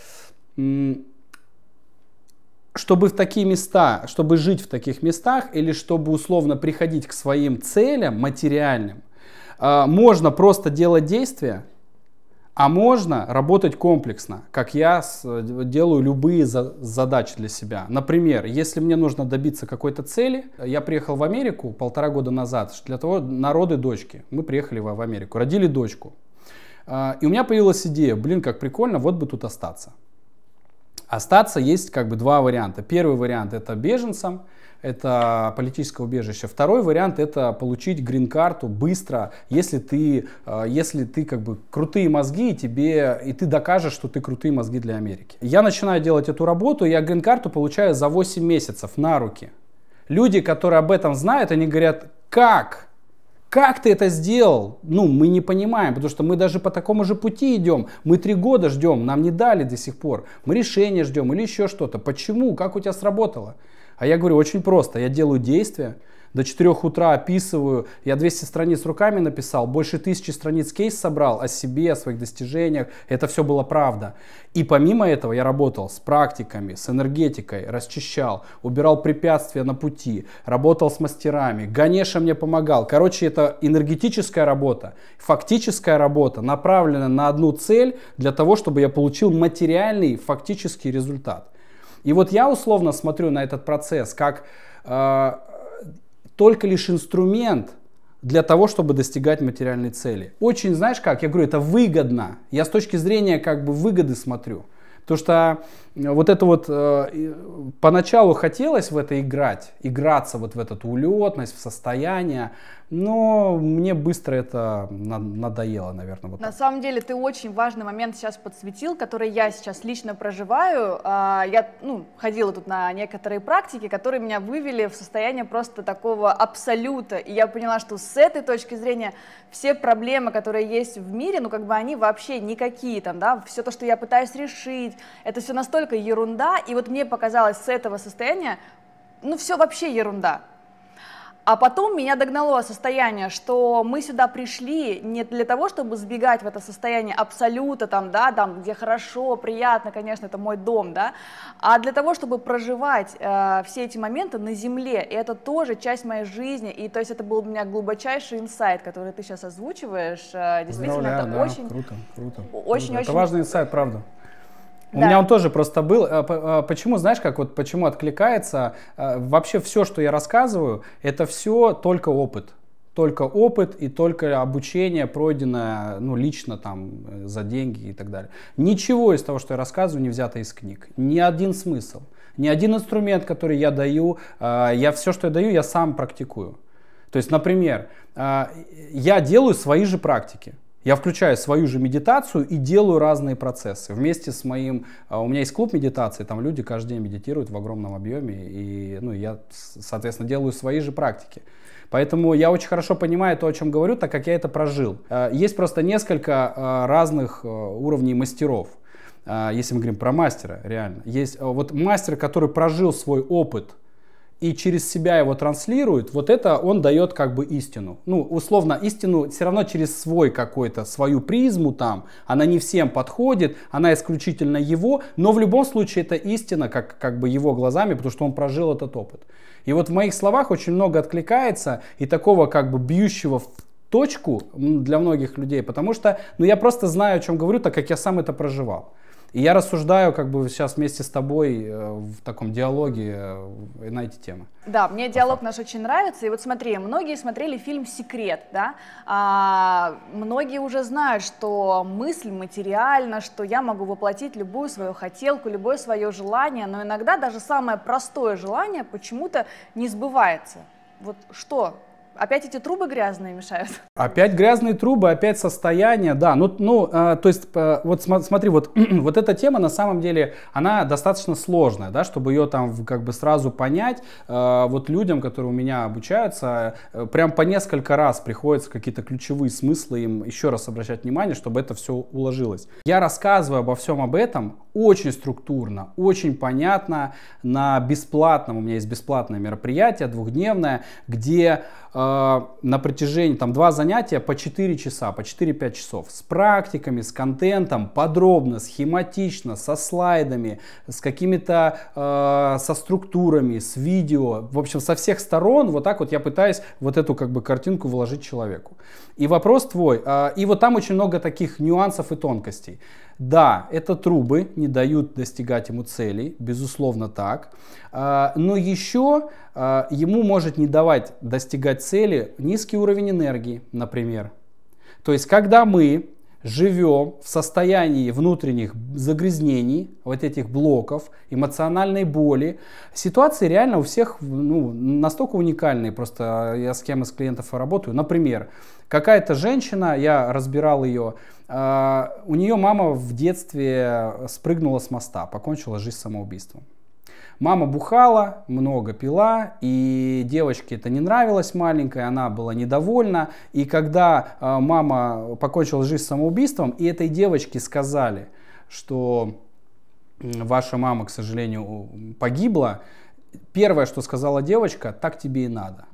Чтобы в такие места, чтобы жить в таких местах, или чтобы условно приходить к своим целям материальным, э, можно просто делать действия, а можно работать комплексно, как я делаю любые задачи для себя. Например, если мне нужно добиться какой-то цели, я приехал в Америку полтора года назад для того, народы дочки. Мы приехали в Америку, родили дочку. А, и у меня появилась идея, блин, как прикольно, вот бы тут остаться. Остаться есть как бы два варианта. Первый вариант это беженцам, это политическое убежище. Второй вариант это получить грин-карту быстро, если ты, э, если ты как бы крутые мозги, и тебе, и ты докажешь, что ты крутые мозги для Америки. Я начинаю делать эту работу, я грин-карту получаю за 8 месяцев на руки. Люди, которые об этом знают, они говорят, как? Как ты это сделал? Ну, мы не понимаем, потому что мы даже по такому же пути идем. Мы три года ждем, нам не дали до сих пор. Мы решение ждем или еще что-то. Почему? Как у тебя сработало? А я говорю, очень просто. Я делаю действия, до 4 утра описываю, я 200 страниц руками написал, больше тысячи страниц кейс собрал о себе, о своих достижениях, это все было правда. И помимо этого я работал с практиками, с энергетикой, расчищал, убирал препятствия на пути, работал с мастерами, Ганеша мне помогал. Короче, это энергетическая работа, фактическая работа, направленная на одну цель для того, чтобы я получил материальный фактический результат. И вот я условно смотрю на этот процесс как э, только лишь инструмент для того, чтобы достигать материальной цели. Очень, знаешь как, я говорю, это выгодно. Я с точки зрения как бы выгоды смотрю. Потому что вот это вот э, поначалу хотелось в это играть, играться вот в эту улетность, в состояние, но мне быстро это надоело, наверное. Вот На так. самом деле ты очень важный момент сейчас подсветил, который я сейчас лично проживаю. А, я ну, ходила тут на некоторые практики, которые меня вывели в состояние просто такого абсолюта, и я поняла, что с этой точки зрения все проблемы, которые есть в мире, ну как бы они вообще никакие там, да, все то, что я пытаюсь решить, это все настолько настолько ерунда, и вот мне показалось с этого состояния, ну все вообще ерунда. А потом меня догнало состояние, что мы сюда пришли не для того, чтобы сбегать в это состояние абсолюта, там, да, там, где хорошо, приятно, конечно, это мой дом, да, а для того, чтобы проживать э, все эти моменты на земле. И это тоже часть моей жизни. И то есть это был у меня глубочайший инсайт, который ты сейчас озвучиваешь. Э, действительно, Здравия, это да, очень, круто, круто, очень, круто. Очень, это очень... важный инсайт, правда. У да. меня он тоже просто был. А, а почему, знаешь, как вот почему откликается? А, вообще все, что я рассказываю, это все только опыт. Только опыт и только обучение, пройденное ну, лично там э, за деньги и так далее. Ничего из того, что я рассказываю, не взято из книг. Ни один смысл. Ни один инструмент, который я даю, я все, что я даю, я сам практикую. То есть, например, я делаю свои же практики. Я включаю свою же медитацию и делаю разные процессы. Вместе с моим... А, у меня есть клуб медитации, там люди каждый день медитируют в огромном объеме, и ну, я, соответственно, делаю свои же практики. Поэтому я очень хорошо понимаю то, о чем говорю, так как я это прожил. А, есть просто несколько а, разных уровней мастеров. Если мы говорим про мастера, реально. Есть вот мастер, который прожил свой опыт – и через себя его транслирует, вот это он дает как бы истину. Ну, условно, истину все равно через свой какой-то, свою призму там, она не всем подходит, она исключительно его, но в любом случае это истина, как, как бы его глазами, потому что он прожил этот опыт. И вот в моих словах очень много откликается и такого как бы бьющего в точку для многих людей, потому что, ну, я просто знаю, о чем говорю, так как я сам это проживал. И я рассуждаю как бы сейчас вместе с тобой э, в таком диалоге э, на эти темы. Да, мне диалог наш очень нравится. И вот смотри, многие смотрели фильм «Секрет», да? А, многие уже знают, что мысль материальна, что я могу воплотить любую свою хотелку, любое свое желание, но иногда даже самое простое желание почему-то не сбывается. Вот что Опять эти трубы грязные мешают? Опять грязные трубы, опять состояние, да. Ну, ну э, то есть, э, вот смотри, вот, вот эта тема на самом деле, она достаточно сложная, да, чтобы ее там как бы сразу понять. Э, вот людям, которые у меня обучаются, э, прям по несколько раз приходится какие-то ключевые смыслы им еще раз обращать внимание, чтобы это все уложилось. Я рассказываю обо всем об этом очень структурно, очень понятно, на бесплатном, у меня есть бесплатное мероприятие, двухдневное, где Э, на протяжении там два занятия по 4 часа, по 4-5 часов с практиками, с контентом, подробно, схематично, со слайдами, с какими-то, э, со структурами, с видео, в общем, со всех сторон вот так вот я пытаюсь вот эту как бы картинку вложить человеку. И вопрос твой, э, и вот там очень много таких нюансов и тонкостей. Да, это трубы, не дают достигать ему целей, безусловно так. А, но еще а, ему может не давать достигать цели низкий уровень энергии, например. То есть, когда мы живем в состоянии внутренних загрязнений, вот этих блоков, эмоциональной боли. Ситуации реально у всех ну, настолько уникальные, просто э, я с кем из клиентов работаю. Например, какая-то женщина, я разбирал ее, э, у нее мама в детстве спрыгнула с моста, покончила жизнь самоубийством. Мама бухала, много пила, и девочке это не нравилось маленькой, она была недовольна. И когда а, мама покончила жизнь самоубийством, и этой девочке сказали, что ваша мама, к сожалению, погибла, первое, что сказала девочка, так тебе и надо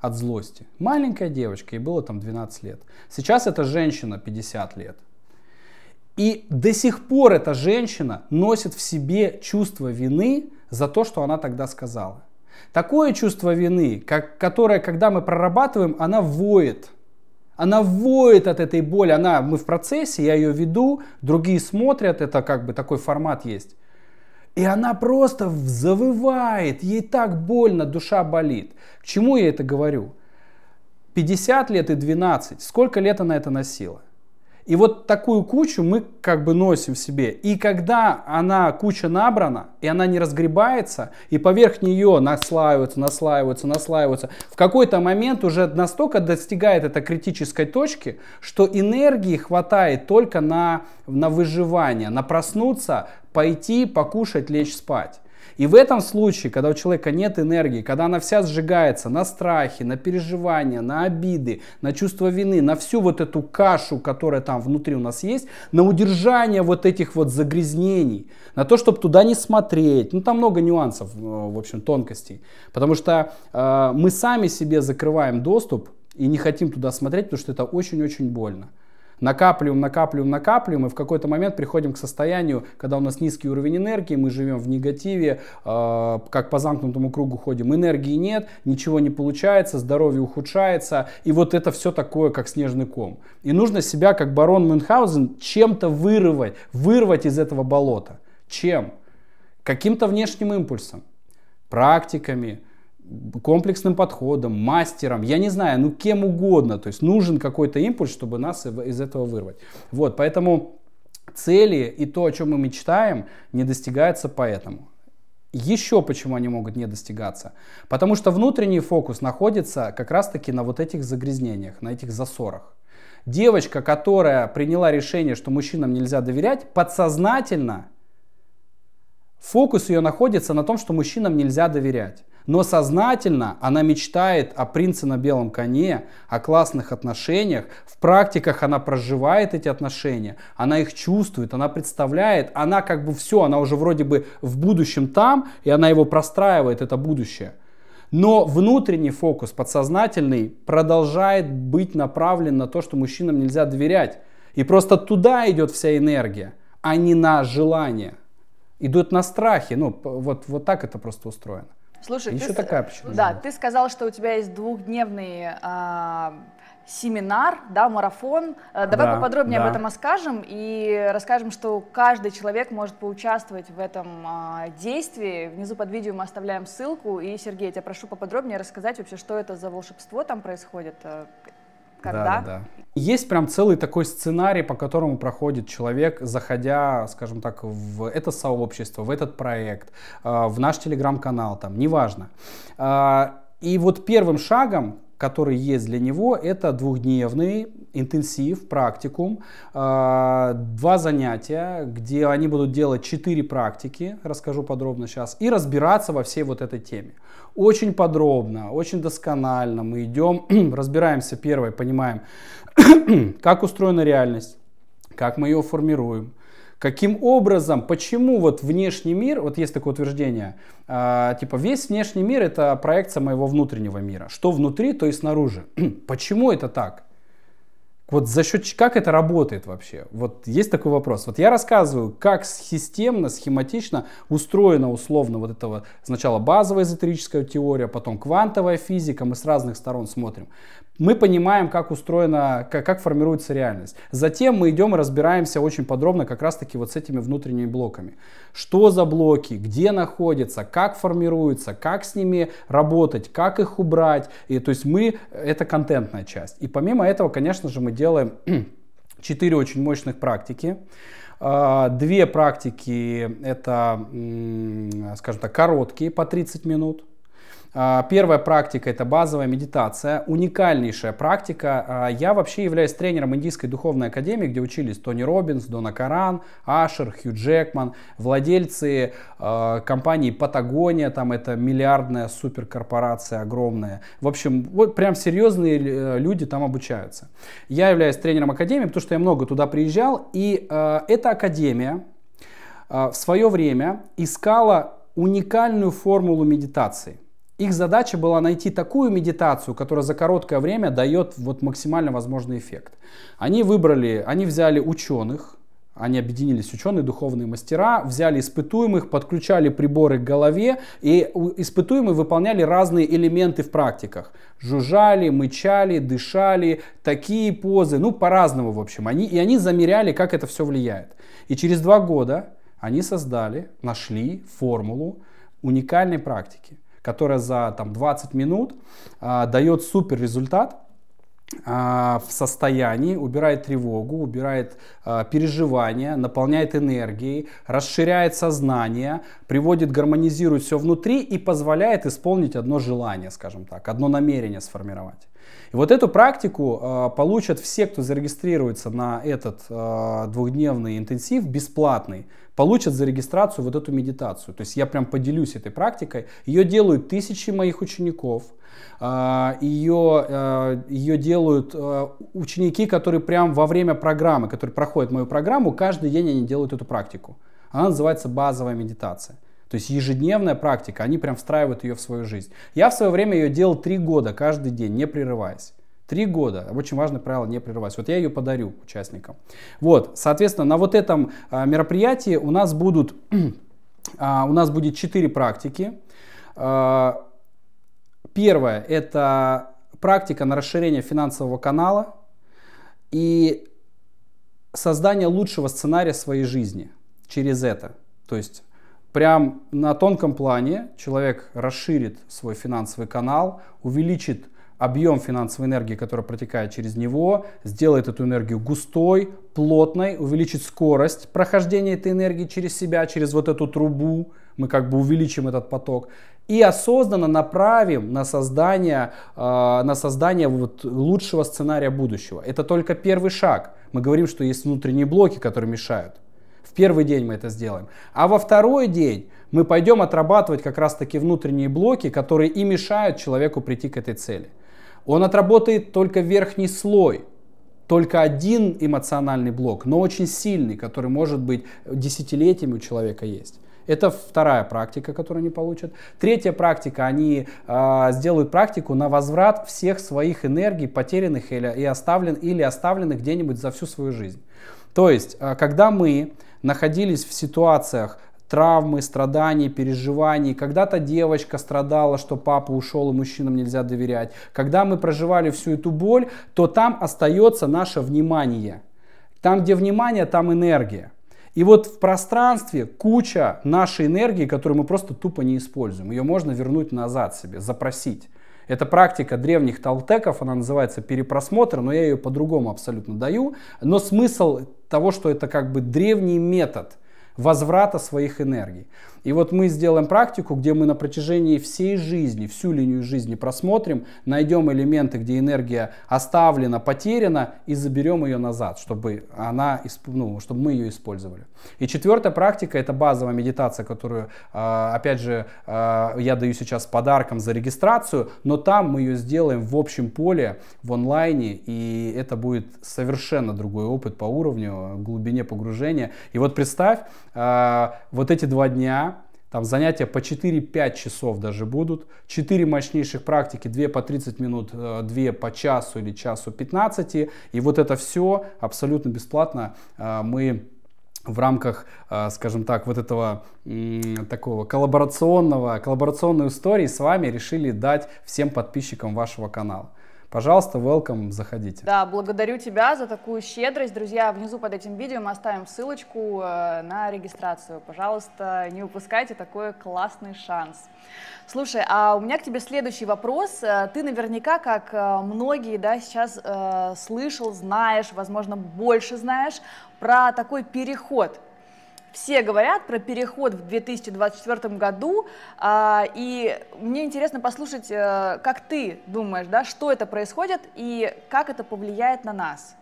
от злости. Маленькая девочка, ей было там 12 лет. Сейчас это женщина 50 лет. И до сих пор эта женщина носит в себе чувство вины за то, что она тогда сказала. Такое чувство вины, как, которое, когда мы прорабатываем, она воет. Она воет от этой боли. Она, мы в процессе, я ее веду, другие смотрят, это как бы такой формат есть. И она просто завывает, ей так больно, душа болит. К чему я это говорю? 50 лет и 12. Сколько лет она это носила? И вот такую кучу мы как бы носим в себе. И когда она, куча набрана, и она не разгребается, и поверх нее наслаиваются, наслаиваются, наслаиваются, в какой-то момент уже настолько достигает это критической точки, что энергии хватает только на, на выживание, на проснуться, пойти, покушать, лечь спать. И в этом случае, когда у человека нет энергии, когда она вся сжигается на страхе, на переживания, на обиды, на чувство вины, на всю вот эту кашу, которая там внутри у нас есть, на удержание вот этих вот загрязнений, на то, чтобы туда не смотреть. Ну, там много нюансов, э, в общем, тонкостей. Потому что э, мы сами себе закрываем доступ и не хотим туда смотреть, потому что это очень-очень больно накапливаем, накапливаем, накапливаем, и в какой-то момент приходим к состоянию, когда у нас низкий уровень энергии, мы живем в негативе, э, как по замкнутому кругу ходим, энергии нет, ничего не получается, здоровье ухудшается, и вот это все такое, как снежный ком. И нужно себя, как барон Мюнхгаузен, чем-то вырывать, вырвать из этого болота. Чем? Каким-то внешним импульсом, практиками, комплексным подходом, мастером, я не знаю, ну кем угодно. То есть нужен какой-то импульс, чтобы нас из этого вырвать. Вот, поэтому цели и то, о чем мы мечтаем, не достигается поэтому. Еще почему они могут не достигаться? Потому что внутренний фокус находится как раз-таки на вот этих загрязнениях, на этих засорах. Девочка, которая приняла решение, что мужчинам нельзя доверять, подсознательно фокус ее находится на том, что мужчинам нельзя доверять но сознательно она мечтает о принце на белом коне, о классных отношениях, в практиках она проживает эти отношения, она их чувствует, она представляет, она как бы все, она уже вроде бы в будущем там, и она его простраивает, это будущее. Но внутренний фокус, подсознательный, продолжает быть направлен на то, что мужчинам нельзя доверять. И просто туда идет вся энергия, а не на желание. Идут на страхи. Ну, вот, вот так это просто устроено. Слушай, еще ты, такая почему? Да, ты сказал, что у тебя есть двухдневный а, семинар, да, марафон. Э, давай да, поподробнее да. об этом расскажем и расскажем, что каждый человек может поучаствовать в этом а, действии. Внизу под видео мы оставляем ссылку. И, Сергей, я тебя прошу поподробнее рассказать вообще, что это за волшебство там происходит. Э, когда... Да, да, да. Есть прям целый такой сценарий, по которому проходит человек, заходя, скажем так, в это сообщество, в этот проект, а, в наш телеграм-канал, там, неважно. А, и вот первым шагом который есть для него, это двухдневный интенсив, практикум, а, два занятия, где они будут делать четыре практики, расскажу подробно сейчас, и разбираться во всей вот этой теме. Очень подробно, очень досконально мы идем, разбираемся первое, понимаем, как устроена реальность, как мы ее формируем, Каким образом, почему вот внешний мир, вот есть такое утверждение, а, типа весь внешний мир это проекция моего внутреннего мира. Что внутри, то и снаружи. почему это так? Вот за счет как это работает вообще? Вот есть такой вопрос. Вот я рассказываю, как системно, схематично устроена условно вот этого сначала базовая эзотерическая теория, потом квантовая физика, мы с разных сторон смотрим мы понимаем, как устроена, как, как формируется реальность. Затем мы идем и разбираемся очень подробно как раз-таки вот с этими внутренними блоками. Что за блоки, где находятся, как формируются, как с ними работать, как их убрать. И, то есть мы, э, это контентная часть. И помимо этого, конечно же, мы делаем 4 очень мощных практики. А, две практики это, скажем так, короткие по 30 минут. А, первая практика – это базовая медитация, уникальнейшая практика. А, я вообще являюсь тренером Индийской духовной академии, где учились Тони Робинс, Дона Каран, Ашер, Хью Джекман, владельцы а, компании Патагония, там это миллиардная суперкорпорация огромная. В общем, вот прям серьезные э, люди там обучаются. Я являюсь тренером академии, потому что я много туда приезжал, и э, эта академия э, в свое время искала уникальную формулу медитации. Их задача была найти такую медитацию, которая за короткое время дает вот максимально возможный эффект. Они выбрали, они взяли ученых, они объединились, ученые, духовные мастера, взяли испытуемых, подключали приборы к голове, и испытуемые выполняли разные элементы в практиках. Жужжали, мычали, дышали, такие позы, ну по-разному в общем. Они, и они замеряли, как это все влияет. И через два года они создали, нашли формулу уникальной практики которая за там, 20 минут а, дает супер результат а, в состоянии, убирает тревогу, убирает а, переживания, наполняет энергией, расширяет сознание, приводит, гармонизирует все внутри и позволяет исполнить одно желание, скажем так, одно намерение сформировать. И вот эту практику э, получат все, кто зарегистрируется на этот э, двухдневный интенсив бесплатный получат за регистрацию вот эту медитацию. То есть я прям поделюсь этой практикой. Ее делают тысячи моих учеников. Ее, а, ее а, делают а, ученики, которые прям во время программы, которые проходят мою программу, каждый день они делают эту практику. Она называется базовая медитация. То есть ежедневная практика, они прям встраивают ее в свою жизнь. Я в свое время ее делал три года, каждый день, не прерываясь. Три года. Очень важное правило не прерывать. Вот я ее подарю участникам. Вот, соответственно, на вот этом а, мероприятии у нас будут, а, у нас будет четыре практики. А, первое – это практика на расширение финансового канала и создание лучшего сценария своей жизни через это. То есть прям на тонком плане человек расширит свой финансовый канал, увеличит объем финансовой энергии, которая протекает через него, сделает эту энергию густой, плотной, увеличит скорость прохождения этой энергии через себя, через вот эту трубу, мы как бы увеличим этот поток и осознанно направим на создание, э, на создание вот лучшего сценария будущего. Это только первый шаг. Мы говорим, что есть внутренние блоки, которые мешают. В первый день мы это сделаем. А во второй день мы пойдем отрабатывать как раз таки внутренние блоки, которые и мешают человеку прийти к этой цели. Он отработает только верхний слой, только один эмоциональный блок, но очень сильный, который может быть десятилетиями у человека есть. Это вторая практика, которую они получат. Третья практика, они э, сделают практику на возврат всех своих энергий, потерянных или, и оставлен, или оставленных где-нибудь за всю свою жизнь. То есть, э, когда мы находились в ситуациях травмы, страдания, переживания. Когда-то девочка страдала, что папа ушел и мужчинам нельзя доверять. Когда мы проживали всю эту боль, то там остается наше внимание. Там, где внимание, там энергия. И вот в пространстве куча нашей энергии, которую мы просто тупо не используем. Ее можно вернуть назад себе, запросить. Это практика древних талтеков, она называется перепросмотр, но я ее по-другому абсолютно даю. Но смысл того, что это как бы древний метод – возврата своих энергий. И вот мы сделаем практику, где мы на протяжении всей жизни, всю линию жизни просмотрим, найдем элементы, где энергия оставлена, потеряна, и заберем ее назад, чтобы, она, ну, чтобы мы ее использовали. И четвертая практика, это базовая медитация, которую, а, опять же, а, я даю сейчас подарком за регистрацию, но там мы ее сделаем в общем поле, в онлайне, и это будет совершенно другой опыт по уровню, глубине погружения. И вот представь, а, вот эти два дня, там занятия по 4-5 часов даже будут. 4 мощнейших практики, 2 по 30 минут, 2 э, по часу или часу 15. И вот это все абсолютно бесплатно э, мы в рамках, э, скажем так, вот этого такого коллаборационного, коллаборационной истории с вами решили дать всем подписчикам вашего канала. Пожалуйста, welcome, заходите. Да, благодарю тебя за такую щедрость. Друзья, внизу под этим видео мы оставим ссылочку э, на регистрацию. Пожалуйста, не упускайте такой классный шанс. Слушай, а у меня к тебе следующий вопрос. Э, ты наверняка, как э, многие да, сейчас э, слышал, знаешь, возможно, больше знаешь про такой переход все говорят про переход в 2024 году, а, и мне интересно послушать, э, как ты думаешь, да, что это происходит и как это повлияет на нас?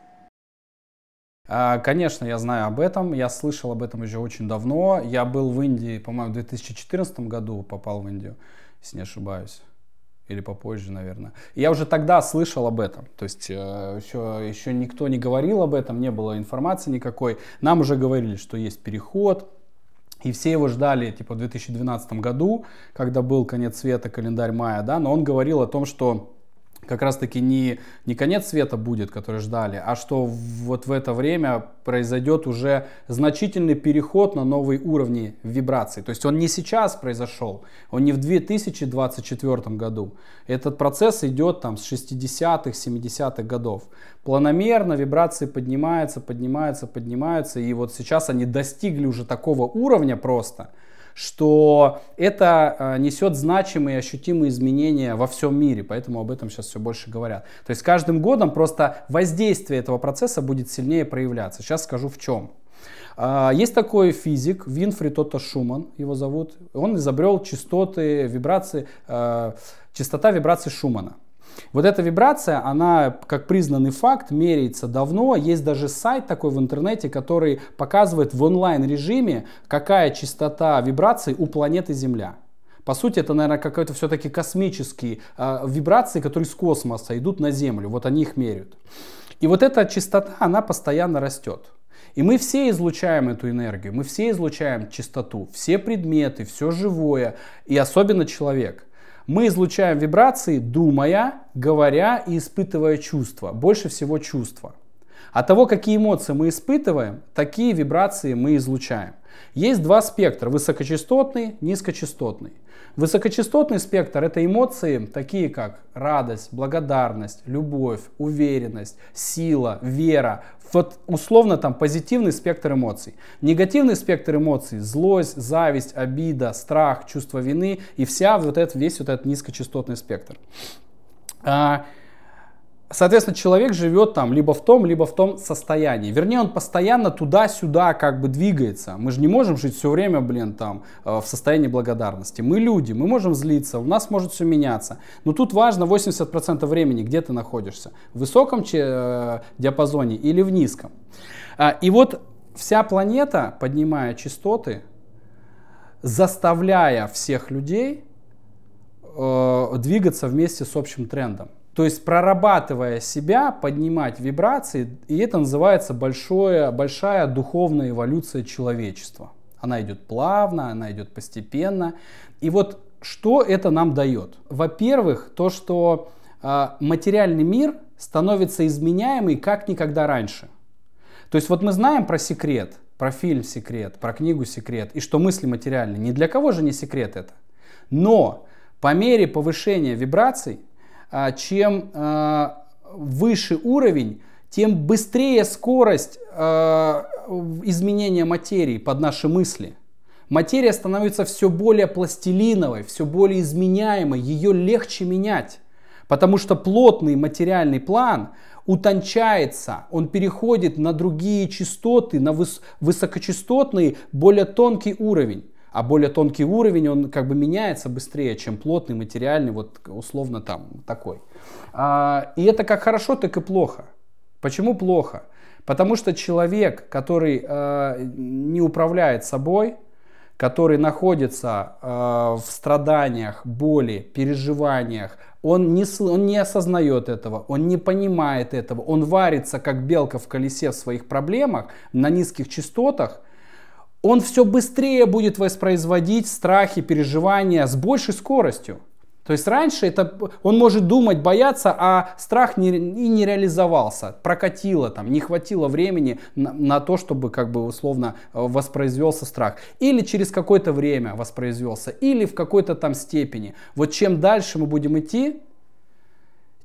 А, конечно, я знаю об этом, я слышал об этом уже очень давно. Я был в Индии, по-моему, в 2014 году попал в Индию, если не ошибаюсь или попозже, наверное. я уже тогда слышал об этом, то есть э, еще, еще никто не говорил об этом, не было информации никакой. Нам уже говорили, что есть переход, и все его ждали, типа, в 2012 году, когда был конец света, календарь мая, да, но он говорил о том, что как раз-таки не, не конец света будет, который ждали, а что вот в это время произойдет уже значительный переход на новые уровни вибраций. То есть он не сейчас произошел, он не в 2024 году. Этот процесс идет там с 60-х, 70-х годов. Планомерно вибрации поднимаются, поднимаются, поднимаются, и вот сейчас они достигли уже такого уровня просто, что это э, несет значимые ощутимые изменения во всем мире, поэтому об этом сейчас все больше говорят. То есть с каждым годом просто воздействие этого процесса будет сильнее проявляться. Сейчас скажу в чем. А, есть такой физик Винфри Тотто Шуман, его зовут. Он изобрел частоты, вибрации, э, частота вибрации Шумана. Вот эта вибрация, она как признанный факт меряется давно. Есть даже сайт такой в интернете, который показывает в онлайн режиме, какая частота вибраций у планеты Земля. По сути, это, наверное, какой-то все-таки космические э, а, вибрации, которые с космоса идут на Землю. Вот они их меряют. И вот эта частота, она постоянно растет. И мы все излучаем эту энергию, мы все излучаем чистоту, все предметы, все живое, и особенно человек – мы излучаем вибрации, думая, говоря и испытывая чувства. Больше всего чувства. От того, какие эмоции мы испытываем, такие вибрации мы излучаем. Есть два спектра, высокочастотный, низкочастотный. Высокочастотный спектр – это эмоции, такие как радость, благодарность, любовь, уверенность, сила, вера. Вот условно там позитивный спектр эмоций. Негативный спектр эмоций – злость, зависть, обида, страх, чувство вины и вся вот этот, весь вот этот низкочастотный спектр. А, Соответственно, человек живет там либо в том, либо в том состоянии. Вернее, он постоянно туда-сюда как бы двигается. Мы же не можем жить все время, блин, там, э, в состоянии благодарности. Мы люди, мы можем злиться, у нас может все меняться. Но тут важно 80% времени, где ты находишься. В высоком э, диапазоне или в низком. А, и вот вся планета, поднимая частоты, заставляя всех людей э, двигаться вместе с общим трендом. То есть прорабатывая себя, поднимать вибрации, и это называется большое, большая духовная эволюция человечества. Она идет плавно, она идет постепенно. И вот что это нам дает? Во-первых, то, что э, материальный мир становится изменяемый как никогда раньше. То есть вот мы знаем про секрет, про фильм секрет, про книгу секрет, и что мысли материальны. Ни для кого же не секрет это. Но по мере повышения вибраций а, чем а, выше уровень, тем быстрее скорость а, изменения материи под наши мысли. Материя становится все более пластилиновой, все более изменяемой, ее легче менять. Потому что плотный материальный план утончается, он переходит на другие частоты, на выс- высокочастотный, более тонкий уровень а более тонкий уровень, он как бы меняется быстрее, чем плотный, материальный, вот условно там такой. А, и это как хорошо, так и плохо. Почему плохо? Потому что человек, который а, не управляет собой, который находится э, в страданиях, боли, переживаниях, он не, он не осознает этого, он не понимает этого, он варится как белка в колесе в своих проблемах на низких частотах – он все быстрее будет воспроизводить страхи, переживания с большей скоростью. То есть раньше это, он может думать, бояться, а страх не, и не реализовался, прокатило там, не хватило времени на, на то, чтобы как бы условно э, воспроизвелся страх. Или через какое-то время воспроизвелся, или в какой-то там степени. Вот чем дальше мы будем идти,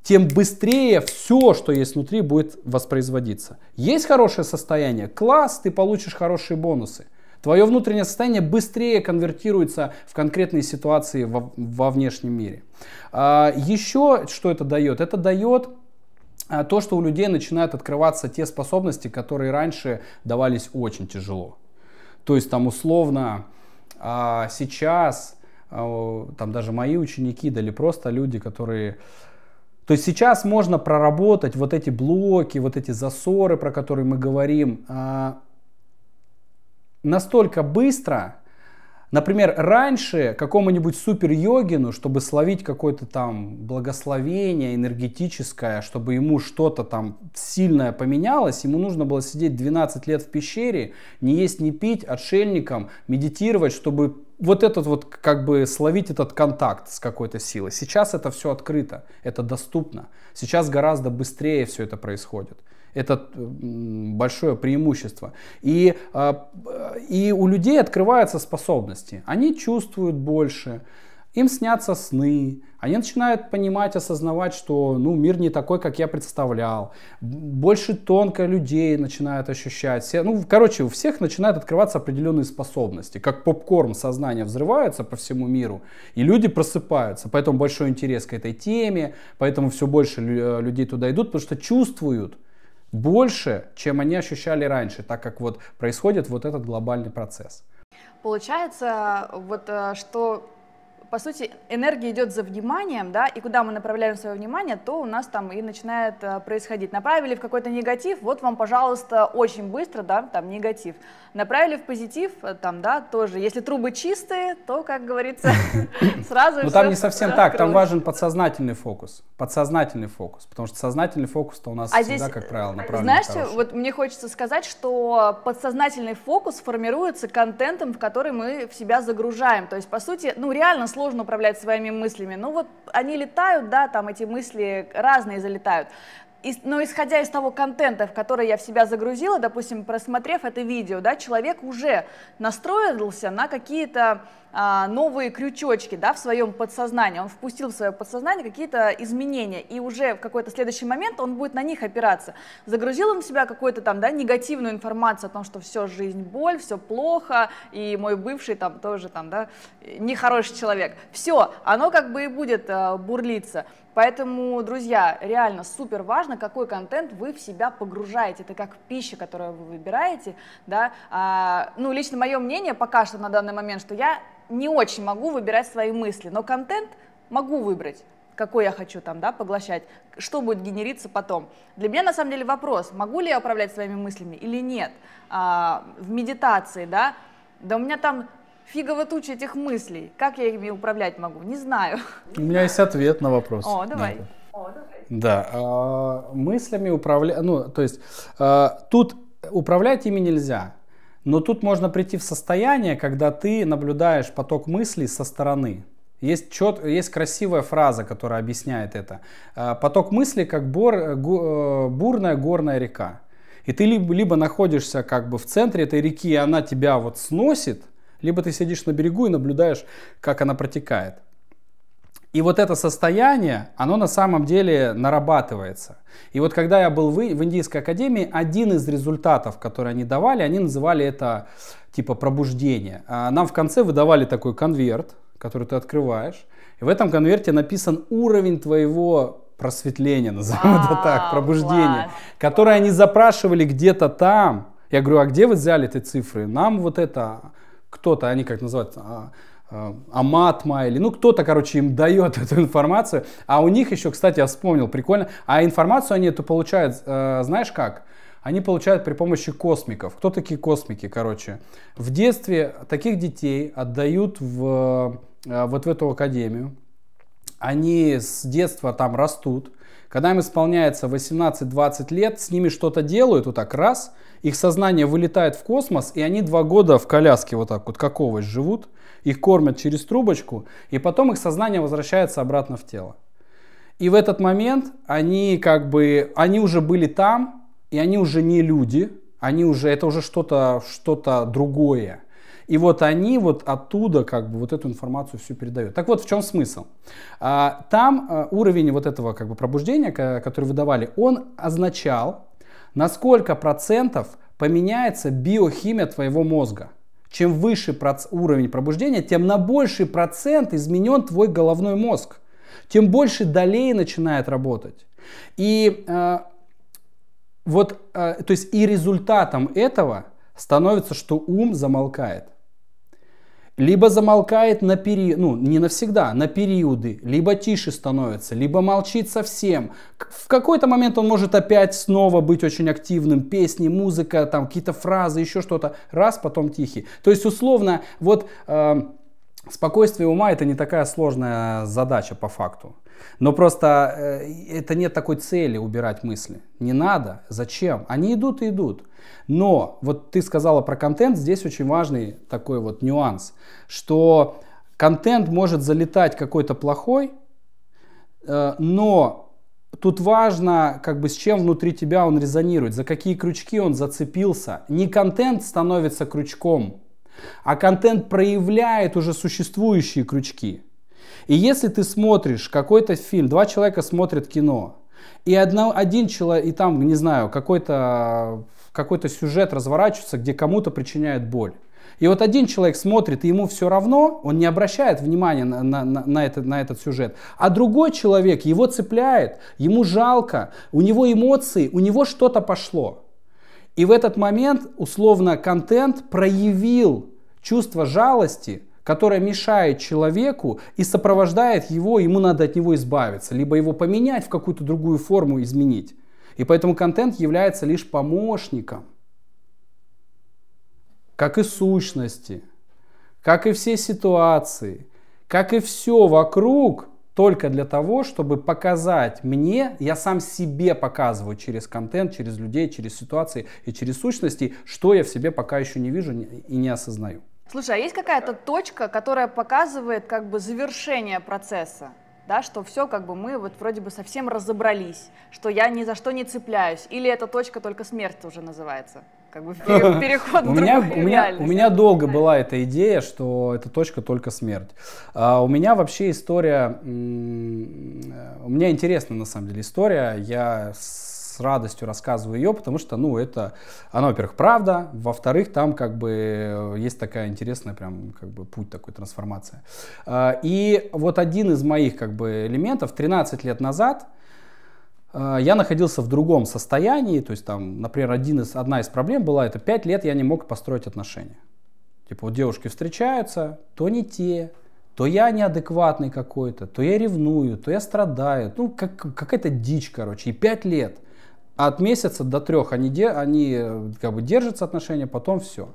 тем быстрее все, что есть внутри, будет воспроизводиться. Есть хорошее состояние, класс, ты получишь хорошие бонусы – Твое внутреннее состояние быстрее конвертируется в конкретные ситуации во, во внешнем мире. А, еще что это дает? Это дает а, то, что у людей начинают открываться те способности, которые раньше давались очень тяжело. То есть там условно а, сейчас, там даже мои ученики, да или просто люди, которые... То есть сейчас можно проработать вот эти блоки, вот эти засоры, про которые мы говорим, настолько быстро, Например, раньше какому-нибудь супер-йогину, чтобы словить какое-то там благословение энергетическое, чтобы ему что-то там сильное поменялось, ему нужно было сидеть 12 лет в пещере, не есть, не пить, отшельником, медитировать, чтобы вот этот вот как бы словить этот контакт с какой-то силой. Сейчас это все открыто, это доступно. Сейчас гораздо быстрее все это происходит. Это э, большое преимущество. И, а, и у людей открываются способности. Они чувствуют больше, им снятся сны, они начинают понимать, осознавать, что ну, мир не такой, как я представлял. Больше тонко людей начинают ощущать. Ну, короче, у всех начинают открываться определенные способности. Как попкорн сознание взрывается по всему миру, и люди просыпаются. Поэтому большой интерес к этой теме, поэтому все больше э, людей туда идут, потому что чувствуют, больше, чем они ощущали раньше, так как вот происходит вот этот глобальный процесс. Получается, вот э, что по сути, энергия идет за вниманием, да, и куда мы направляем свое внимание, то у нас там и начинает э, происходить. Направили в какой-то негатив, вот вам, пожалуйста, очень быстро, да, там негатив. Направили в позитив, э, там, да, тоже. Если трубы чистые, то, как говорится, сразу Ну там не совсем так, там важен подсознательный фокус, подсознательный фокус, потому что сознательный фокус-то у нас а всегда, как правило, э, направлен Знаешь, вот мне хочется сказать, что подсознательный фокус формируется контентом, в который мы в себя загружаем. То есть, по сути, ну реально сложно управлять своими мыслями. Ну вот они летают, да, там эти мысли разные залетают. Но исходя из того контента, в который я в себя загрузила, допустим, просмотрев это видео, да, человек уже настроился на какие-то а, новые крючочки да, в своем подсознании, он впустил в свое подсознание какие-то изменения, и уже в какой-то следующий момент он будет на них опираться. Загрузил он в себя какую-то там да, негативную информацию о том, что все жизнь боль, все плохо, и мой бывший там тоже там, да, нехороший человек. Все, оно как бы и будет э, бурлиться. Поэтому, друзья, реально супер важно, какой контент вы в себя погружаете. Это как пища, которую вы выбираете. Да? А, ну, лично мое мнение пока что на данный момент, что я не очень могу выбирать свои мысли, но контент могу выбрать какой я хочу там, да, поглощать, что будет генериться потом. Для меня на самом деле вопрос, могу ли я управлять своими мыслями или нет а, в медитации, да, да у меня там фиговая туча этих мыслей, как я ими управлять могу, не знаю. У меня есть ответ на вопрос. О, давай. Да, О, давай. да. А, мыслями управлять, ну, то есть а, тут управлять ими нельзя, но тут можно прийти в состояние, когда ты наблюдаешь поток мыслей со стороны. Есть, чет, есть красивая фраза, которая объясняет это. А, поток мыслей как бор, э, э, бурная горная река. И ты либо, либо находишься как бы в центре этой реки, и она тебя вот сносит, либо ты сидишь на берегу и наблюдаешь, как она протекает. И вот это состояние, оно на самом деле нарабатывается. И вот когда я был в Индийской академии, один из результатов, которые они давали, они называли это типа пробуждение. А нам в конце выдавали такой конверт, который ты открываешь. И в этом конверте написан уровень твоего просветления, назовем это так, пробуждения, которое они запрашивали где-то там. Я говорю, а где вы взяли эти цифры? Нам вот это кто-то, они как называют, а, а, Аматма или, ну, кто-то, короче, им дает эту информацию. А у них еще, кстати, я вспомнил, прикольно, а информацию они эту получают, э, знаешь как? Они получают при помощи космиков. Кто такие космики, короче? В детстве таких детей отдают в, э, вот в эту академию. Они с детства там растут. Когда им исполняется 18-20 лет, с ними что-то делают, вот так раз – их сознание вылетает в космос, и они два года в коляске вот так вот, как живут, их кормят через трубочку, и потом их сознание возвращается обратно в тело. И в этот момент они как бы, они уже были там, и они уже не люди, они уже, это уже что-то что другое. И вот они вот оттуда как бы вот эту информацию всю передают. Так вот, в чем смысл? А, там а, уровень вот этого как бы пробуждения, который выдавали, он означал, на сколько процентов поменяется биохимия твоего мозга. Чем выше уровень пробуждения, тем на больший процент изменен твой головной мозг. Тем больше долей начинает работать. И э, вот, э, то есть и результатом этого становится, что ум замолкает либо замолкает на период, ну не навсегда, а на периоды, либо тише становится, либо молчит совсем. В какой-то момент он может опять снова быть очень активным, песни, музыка, там какие-то фразы, еще что-то, раз, потом тихий. То есть условно, вот э, спокойствие ума это не такая сложная задача по факту. Но просто э, это нет такой цели убирать мысли. Не надо. Зачем? Они идут и идут. Но вот ты сказала про контент, здесь очень важный такой вот нюанс, что контент может залетать какой-то плохой, э, но тут важно, как бы с чем внутри тебя он резонирует, за какие крючки он зацепился. Не контент становится крючком, а контент проявляет уже существующие крючки. И если ты смотришь какой-то фильм, два человека смотрят кино, и одно, один человек, и там, не знаю, какой-то какой-то сюжет разворачивается, где кому-то причиняет боль. И вот один человек смотрит, и ему все равно, он не обращает внимания на, на, на, на, этот, на этот сюжет. А другой человек его цепляет, ему жалко, у него эмоции, у него что-то пошло. И в этот момент, условно, контент проявил чувство жалости, которое мешает человеку и сопровождает его, ему надо от него избавиться, либо его поменять в какую-то другую форму, изменить. И поэтому контент является лишь помощником, как и сущности, как и все ситуации, как и все вокруг, только для того, чтобы показать мне, я сам себе показываю через контент, через людей, через ситуации и через сущности, что я в себе пока еще не вижу и не осознаю. Слушай, а есть какая-то точка, которая показывает как бы завершение процесса? да, что все, как бы мы вот вроде бы совсем разобрались, что я ни за что не цепляюсь, или эта точка только смерть уже называется? Как бы переход у меня, у меня, долго была эта идея, что эта точка только смерть. А у меня вообще история, э, у меня интересна на самом деле история. Я с с радостью рассказываю ее, потому что, ну, это, она, во-первых, правда, во-вторых, там как бы э, есть такая интересная прям как бы путь такой трансформация. А, и вот один из моих как бы элементов 13 лет назад, а, я находился в другом состоянии, то есть там, например, один из, одна из проблем была, это 5 лет я не мог построить отношения. Типа вот девушки встречаются, то не те, то я неадекватный какой-то, то я ревную, то я страдаю. Ну, как, какая-то дичь, короче. И пять лет. От месяца до трех они, де, они э, как бы держатся отношения, потом все.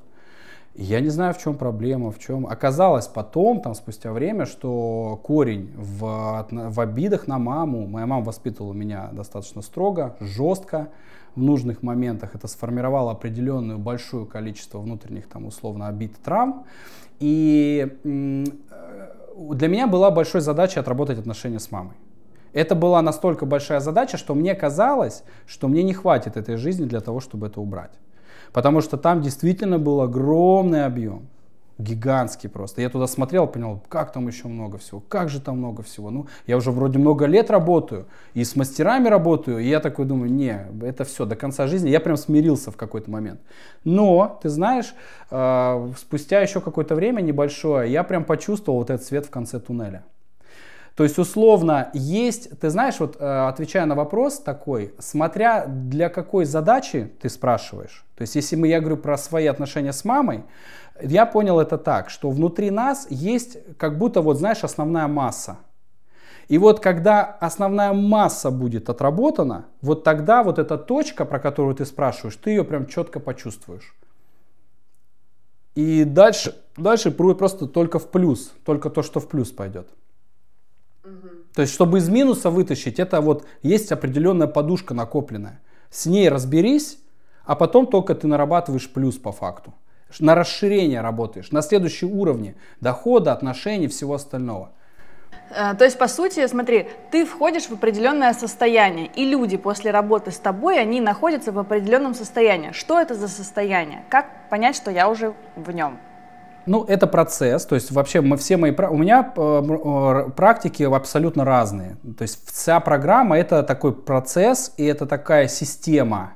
Я не знаю, в чем проблема, в чем. Оказалось потом, там, спустя время, что корень в, в обидах на маму. Моя мама воспитывала меня достаточно строго, жестко в нужных моментах. Это сформировало определенную большое количество внутренних, там, условно, обид, травм. И э, для меня была большой задача отработать отношения с мамой. Это была настолько большая задача, что мне казалось, что мне не хватит этой жизни для того, чтобы это убрать. Потому что там действительно был огромный объем гигантский просто. Я туда смотрел, понял, как там еще много всего, как же там много всего. Ну, я уже вроде много лет работаю, и с мастерами работаю, и я такой думаю, не, это все, до конца жизни. Я прям смирился в какой-то момент. Но, ты знаешь, а, спустя еще какое-то время небольшое, я прям почувствовал вот этот свет в конце туннеля. То есть, условно, есть, ты знаешь, вот э, отвечая на вопрос такой, смотря для какой задачи ты спрашиваешь, то есть, если мы, я говорю про свои отношения с мамой, я понял это так, что внутри нас есть как будто, вот знаешь, основная масса. И вот когда основная масса будет отработана, вот тогда вот эта точка, про которую ты спрашиваешь, ты ее прям четко почувствуешь. И дальше, дальше просто только в плюс, только то, что в плюс пойдет. То есть, чтобы из минуса вытащить, это вот есть определенная подушка накопленная. С ней разберись, а потом только ты нарабатываешь плюс по факту. На расширение работаешь, на следующий уровне дохода, отношений, всего остального. Э, то есть, по сути, смотри, ты входишь в определенное состояние, и люди после работы с тобой, они находятся в определенном состоянии. Что это за состояние? Как понять, что я уже в нем? Ну, это процесс, то есть вообще мы все мои, у меня э, э, практики абсолютно разные. То есть вся программа это такой процесс и это такая система,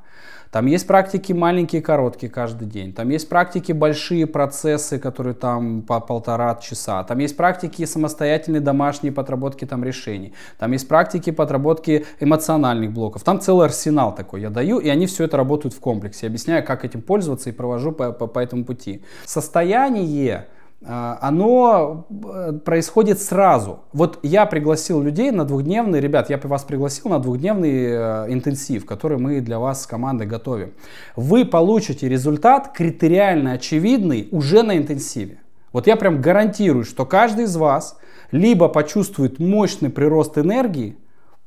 там есть практики маленькие, короткие каждый день. Там есть практики большие процессы, которые там по полтора часа. Там есть практики самостоятельные домашние подработки там решений. Там есть практики подработки эмоциональных блоков. Там целый арсенал такой я даю, и они все это работают в комплексе. Я объясняю, как этим пользоваться и провожу по, по, по этому пути. Состояние а, оно э, происходит сразу. Вот я пригласил людей на двухдневный, ребят, я вас пригласил на двухдневный э, интенсив, который мы для вас с командой готовим. Вы получите результат критериально очевидный уже на интенсиве. Вот я прям гарантирую, что каждый из вас либо почувствует мощный прирост энергии,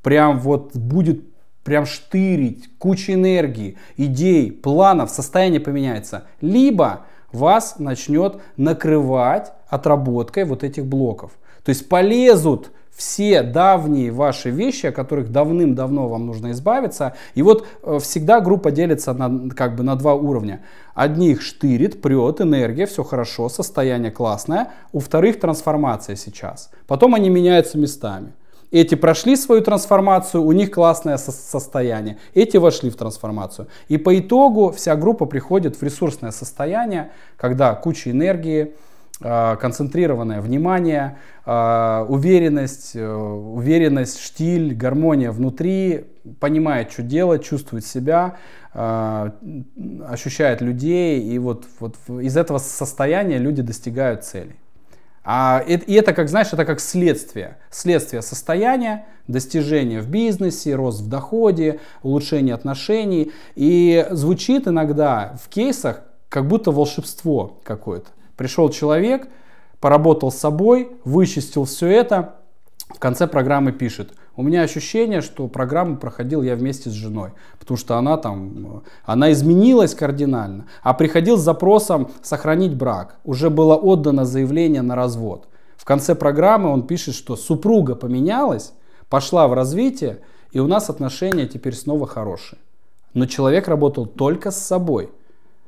прям вот будет прям штырить, куча энергии, идей, планов, состояние поменяется, либо вас начнет накрывать отработкой вот этих блоков. То есть полезут все давние ваши вещи, о которых давным-давно вам нужно избавиться. И вот э, всегда группа делится на, как бы на два уровня. Одних штырит, прет, энергия, все хорошо, состояние классное. У вторых трансформация сейчас. Потом они меняются местами. Эти прошли свою трансформацию, у них классное со- состояние. Эти вошли в трансформацию. И по итогу вся группа приходит в ресурсное состояние, когда куча энергии, а, концентрированное внимание, а, уверенность, э, уверенность, штиль, гармония внутри, понимает, что делать, чувствует себя, а, ощущает людей. И вот, вот из этого состояния люди достигают целей. А, и, и это, как знаешь, это как следствие. Следствие состояния, достижения в бизнесе, рост в доходе, улучшение отношений. И звучит иногда в кейсах как будто волшебство какое-то. Пришел человек, поработал с собой, вычистил все это, в конце программы пишет, у меня ощущение, что программу проходил я вместе с женой, потому что она там, э, она изменилась кардинально, а приходил с запросом сохранить брак, уже было отдано заявление на развод. В конце программы он пишет, что супруга поменялась, пошла в развитие, и у нас отношения теперь снова хорошие. Но человек работал только с собой.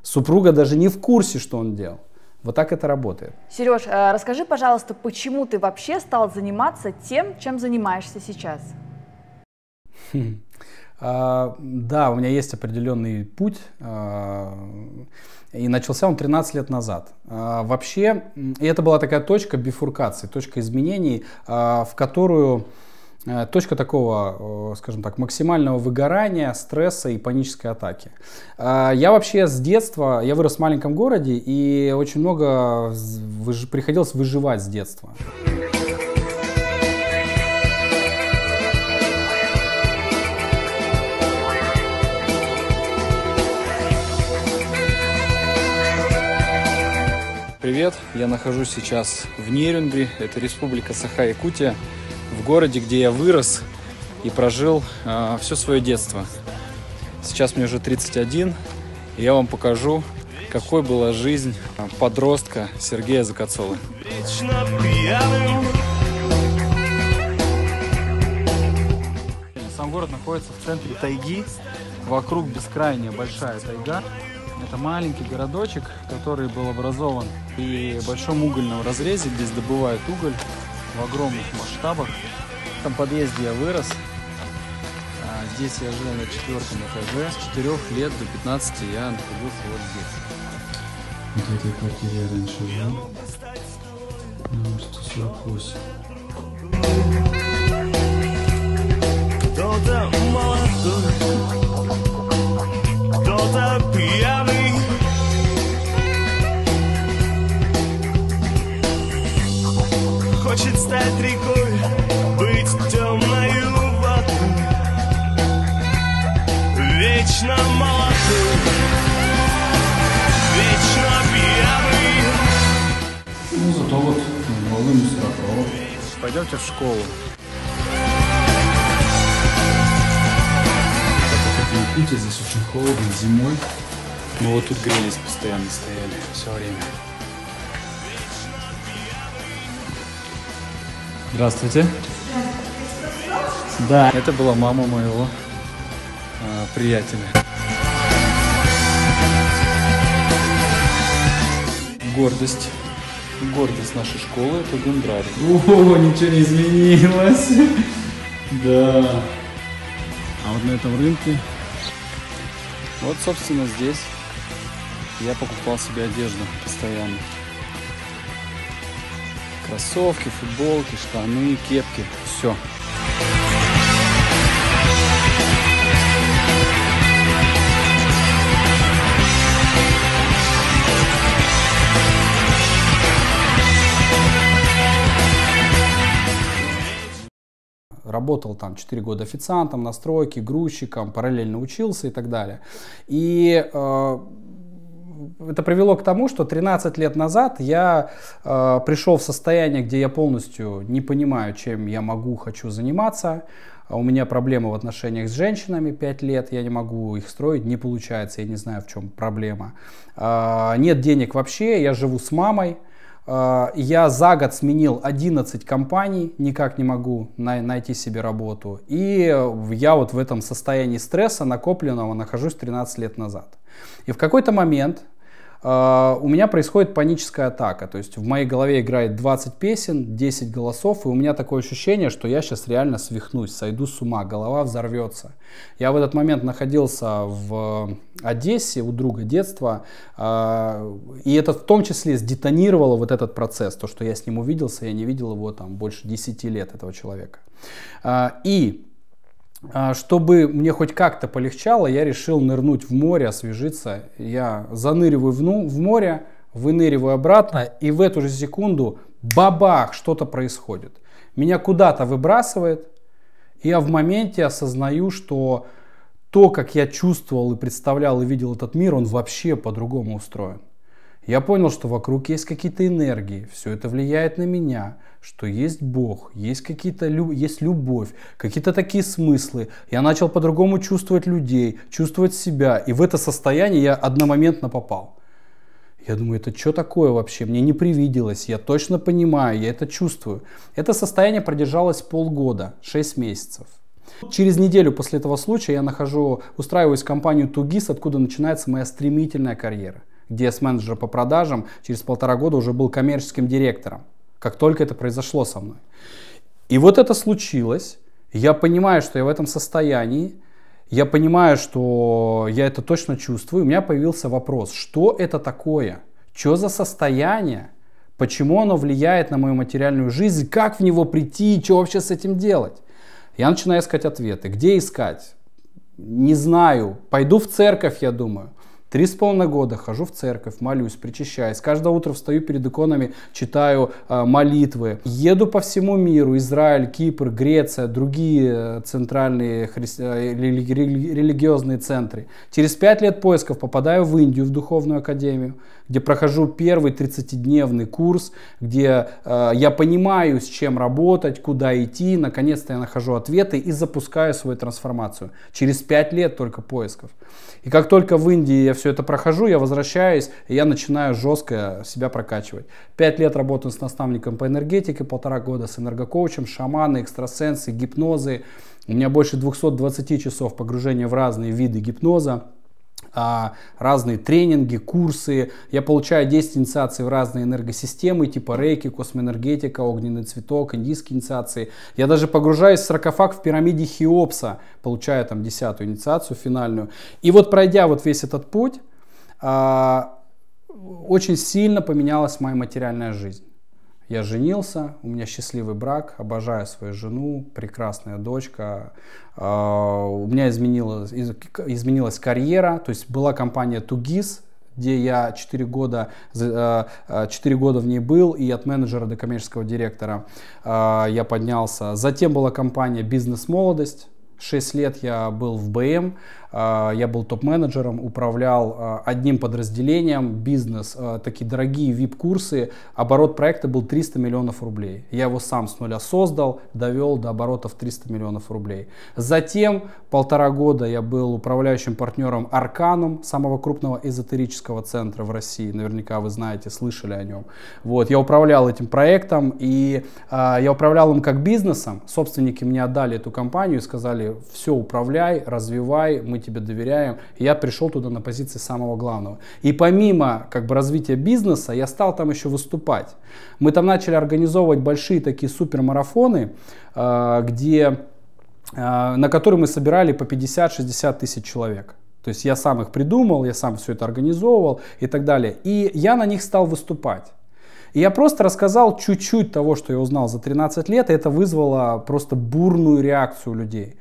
Супруга даже не в курсе, что он делал. Вот так это работает. Сереж, э, расскажи, пожалуйста, почему ты вообще стал заниматься тем, чем занимаешься сейчас? А, да, у меня есть определенный путь, а, и начался он 13 лет назад. А, вообще, и это была такая точка бифуркации, точка изменений, в которую Э, точка такого, э, скажем так, максимального выгорания, стресса и панической атаки. Э, я вообще с детства, я вырос в маленьком городе и очень много выж... приходилось выживать с детства. Привет, я нахожусь сейчас в Нерюнгри, это республика Саха-Якутия в городе, где я вырос и прожил э, а, все свое детство. Сейчас мне уже 31, и я вам покажу, какой была жизнь а, подростка Сергея Закацова. Сам город находится в центре тайги, вокруг бескрайняя большая тайга. Это маленький городочек, который был образован при большом угольном разрезе, здесь добывают уголь в огромных масштабах. В этом подъезде я вырос. А, здесь я жил на четвертом этаже. С 4 лет до 15 я находился вот здесь. Вот этой квартире я раньше жил. Ну, 148. Кто-то молодой, кто-то пьяный. хочет стать рекой, быть темною воду, вечно молодым, вечно пьяный. Ну, зато вот Володимир Сарафов. Пойдемте в школу. в Питере здесь очень холодно зимой. Мы вот тут грелись постоянно, стояли все время. Здравствуйте. Да, это была мама моего э, приятеля. Гордость. Гордость нашей школы – это дендрарий. О, ничего не изменилось. Да. А вот на этом рынке, вот, собственно, здесь я покупал себе одежду постоянно кроссовки, футболки, штаны, кепки, все. работал там 4 года официантом на стройке, грузчиком, параллельно учился и так далее. И э, это привело к тому, что 13 лет назад я э, пришел в состояние, где я полностью не понимаю, чем я могу, хочу заниматься. А у меня проблемы в отношениях с женщинами 5 лет, я не могу их строить, не получается, я не знаю, в чем проблема. Э, нет денег вообще, я живу с мамой. А, я за год сменил 11 компаний, никак не могу най- найти себе работу. И я вот в этом состоянии стресса накопленного нахожусь 13 лет назад. И в какой-то момент а, у меня происходит паническая атака. То есть в моей голове играет 20 песен, 10 голосов, и у меня такое ощущение, что я сейчас реально свихнусь, сойду с ума, голова взорвется. Я в этот момент находился в Одессе у друга детства, а, и это в том числе сдетонировало вот этот процесс, то, что я с ним увиделся, я не видел его там больше 10 лет, этого человека. А, и а, чтобы мне хоть как-то полегчало, я решил нырнуть в море, освежиться. Я заныриваю в, в море, выныриваю обратно, и в эту же секунду бабах, что-то происходит. Меня куда-то выбрасывает, и я в моменте осознаю, что то, как я чувствовал и представлял и видел этот мир, он вообще по-другому устроен. Я понял, что вокруг есть какие-то энергии, все это влияет на меня, что есть Бог, есть какие-то есть любовь, какие-то такие смыслы. Я начал по-другому чувствовать людей, чувствовать себя, и в это состояние я одномоментно попал. Я думаю, это что такое вообще? Мне не привиделось, я точно понимаю, я это чувствую. Это состояние продержалось полгода, 6 месяцев. Через неделю после этого случая я нахожу, устраиваюсь в компанию Тугис, откуда начинается моя стремительная карьера где с менеджера по продажам через полтора года уже был коммерческим директором, как только это произошло со мной. И вот это случилось, я понимаю, что я в этом состоянии, я понимаю, что я это точно чувствую, у меня появился вопрос, что это такое, что за состояние, почему оно влияет на мою материальную жизнь, как в него прийти и что вообще с этим делать. Я начинаю искать ответы. Где искать? Не знаю. Пойду в церковь, я думаю. Три с половиной года хожу в церковь, молюсь, причащаюсь. Каждое утро встаю перед иконами, читаю э, молитвы. Еду по всему миру. Израиль, Кипр, Греция, другие э, центральные христи... Э, религи... религиозные центры. Через пять лет поисков попадаю в Индию, в духовную академию, где прохожу первый 30-дневный курс, где э, я понимаю, с чем работать, куда идти. Наконец-то я нахожу ответы и запускаю свою трансформацию. Через пять лет только поисков. И как только в Индии я все это прохожу, я возвращаюсь, и я начинаю жестко себя прокачивать. Пять лет работаю с наставником по энергетике, полтора года с энергокоучем, шаманы, экстрасенсы, гипнозы. У меня больше 220 часов погружения в разные виды гипноза. А, разные тренинги, курсы. Я получаю 10 инициаций в разные энергосистемы, типа рейки, космоэнергетика, огненный цветок, индийские инициации. Я даже погружаюсь в саркофаг в пирамиде Хеопса, получаю там десятую инициацию финальную. И вот пройдя вот весь этот путь, а, очень сильно поменялась моя материальная жизнь. Я женился, у меня счастливый брак, обожаю свою жену, прекрасная дочка. А, у меня изменилась, изменилась карьера, то есть была компания Тугис, где я 4 года, 4 а, а, года в ней был, и от менеджера до коммерческого директора я поднялся. Затем была компания «Бизнес-молодость», 6 лет я был в БМ, а, я был топ-менеджером, управлял а, одним подразделением, бизнес, а, такие дорогие VIP-курсы. Оборот проекта был 300 миллионов рублей. Я его сам с нуля создал, довел до оборотов 300 миллионов рублей. Затем полтора года я был управляющим партнером Арканом, самого крупного эзотерического центра в России. Наверняка вы знаете, слышали о нем. Вот, я управлял этим проектом, и э, я управлял им как бизнесом. Собственники мне отдали эту компанию и сказали, все, управляй, развивай, мы тебе доверяем. я пришел туда на позиции самого главного. И помимо как бы развития бизнеса, я стал там еще выступать. Мы там начали организовывать большие такие супермарафоны, э, где, э, на которые мы собирали по 50-60 тысяч человек. То есть я сам их придумал, я сам все это организовывал и так далее. И я на них стал выступать. И я просто рассказал чуть-чуть того, что я узнал за 13 лет, и это вызвало просто бурную реакцию людей.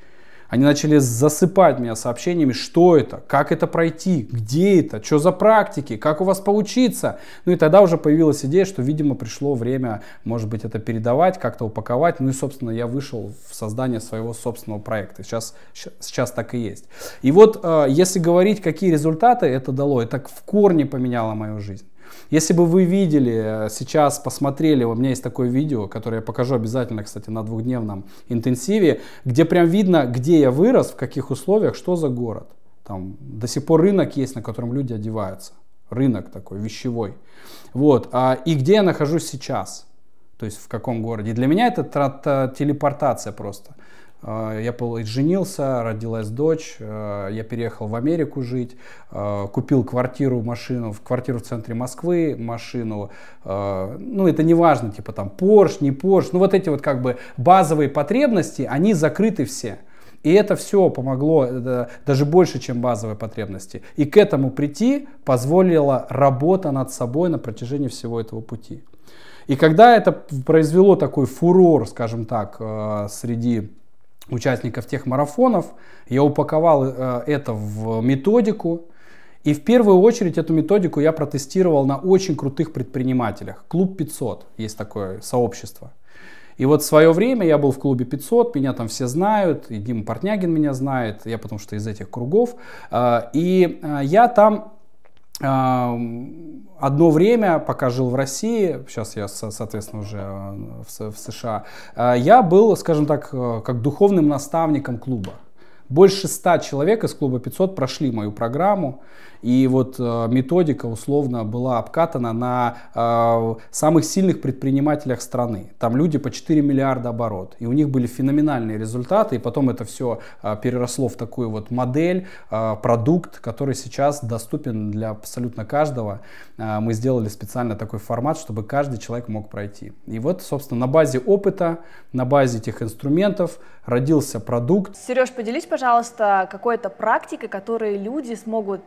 Они начали засыпать меня сообщениями, что это, как это пройти, где это, что за практики, как у вас получится. Ну и тогда уже появилась идея, что, видимо, пришло время, может быть, это передавать, как-то упаковать. Ну и, собственно, я вышел в создание своего собственного проекта. Сейчас, сейчас так и есть. И вот, э, если говорить, какие результаты это дало, это в корне поменяло мою жизнь. Если бы вы видели, э, сейчас посмотрели, у меня есть такое видео, которое я покажу обязательно, кстати, на двухдневном интенсиве, где прям видно, где я вырос, в каких условиях, что за город. Там до сих пор рынок есть, на котором люди одеваются. Рынок такой, вещевой. Вот. А, и где я нахожусь сейчас. То есть в каком городе. И для меня это э, телепортация просто. А, я женился, родилась дочь, а, я переехал в Америку жить, а, купил квартиру, машину, в квартиру в центре Москвы, машину, ну это не важно, типа там Порш не Порш, ну вот эти вот как бы базовые потребности, они закрыты все. И это все помогло это даже больше, чем базовые потребности. И к этому прийти позволила работа над собой на протяжении всего этого пути. И когда это произвело такой фурор, скажем так, э, среди участников тех марафонов. Я упаковал э, это в методику. И в первую очередь эту методику я протестировал на очень крутых предпринимателях. Клуб 500, есть такое сообщество. И вот в свое время я был в клубе 500, меня там все знают, и Дима Портнягин меня знает, я потому что из этих кругов. Э, и э, я там одно время, пока жил в России, сейчас я, соответственно, уже э, в США, э, я был, скажем так, э, как духовным наставником клуба. Больше ста человек из клуба 500 прошли мою программу. И вот э, методика условно была обкатана на э, самых сильных предпринимателях страны. Там люди по 4 миллиарда оборот. И у них были феноменальные результаты. И потом это все э, переросло в такую вот модель, продукт, который сейчас доступен для абсолютно каждого. Мы сделали специально такой формат, чтобы каждый человек мог пройти. И вот, собственно, на базе опыта, на базе этих инструментов родился продукт. Сереж, поделись, пожалуйста, какой-то практикой, которую люди смогут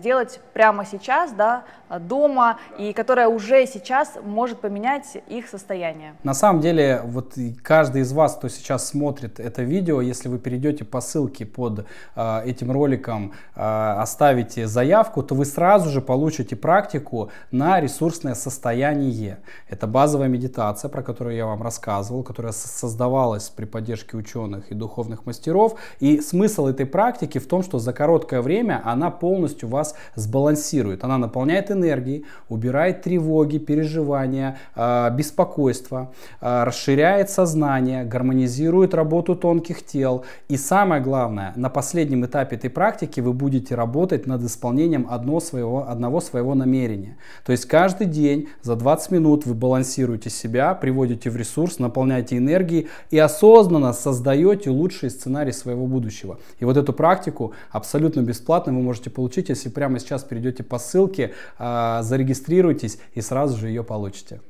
сделать прямо сейчас, да, дома, и которая уже сейчас может поменять их состояние. На самом деле, вот каждый из вас, кто сейчас смотрит это видео, если вы перейдете по ссылке под э, этим роликом, э, оставите заявку, то вы сразу же получите практику на ресурсное состояние. Это базовая медитация, про которую я вам рассказывал, которая создавалась при поддержке ученых и духовных мастеров. И смысл этой практики в том, что за короткое время она полностью вас вас сбалансирует. Она наполняет энергией, убирает тревоги, переживания, а, беспокойство, а, расширяет сознание, гармонизирует работу тонких тел. И самое главное, на последнем этапе этой практики вы будете работать над исполнением одного своего, одного своего намерения. То есть каждый день за 20 минут вы балансируете себя, приводите в ресурс, наполняете энергией и осознанно создаете лучший сценарий своего будущего. И вот эту практику абсолютно бесплатно вы можете получить, если прямо сейчас перейдете по ссылке, а, зарегистрируйтесь и сразу же ее получите.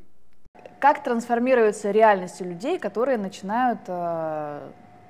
Как трансформируется реальность у людей, которые начинают э,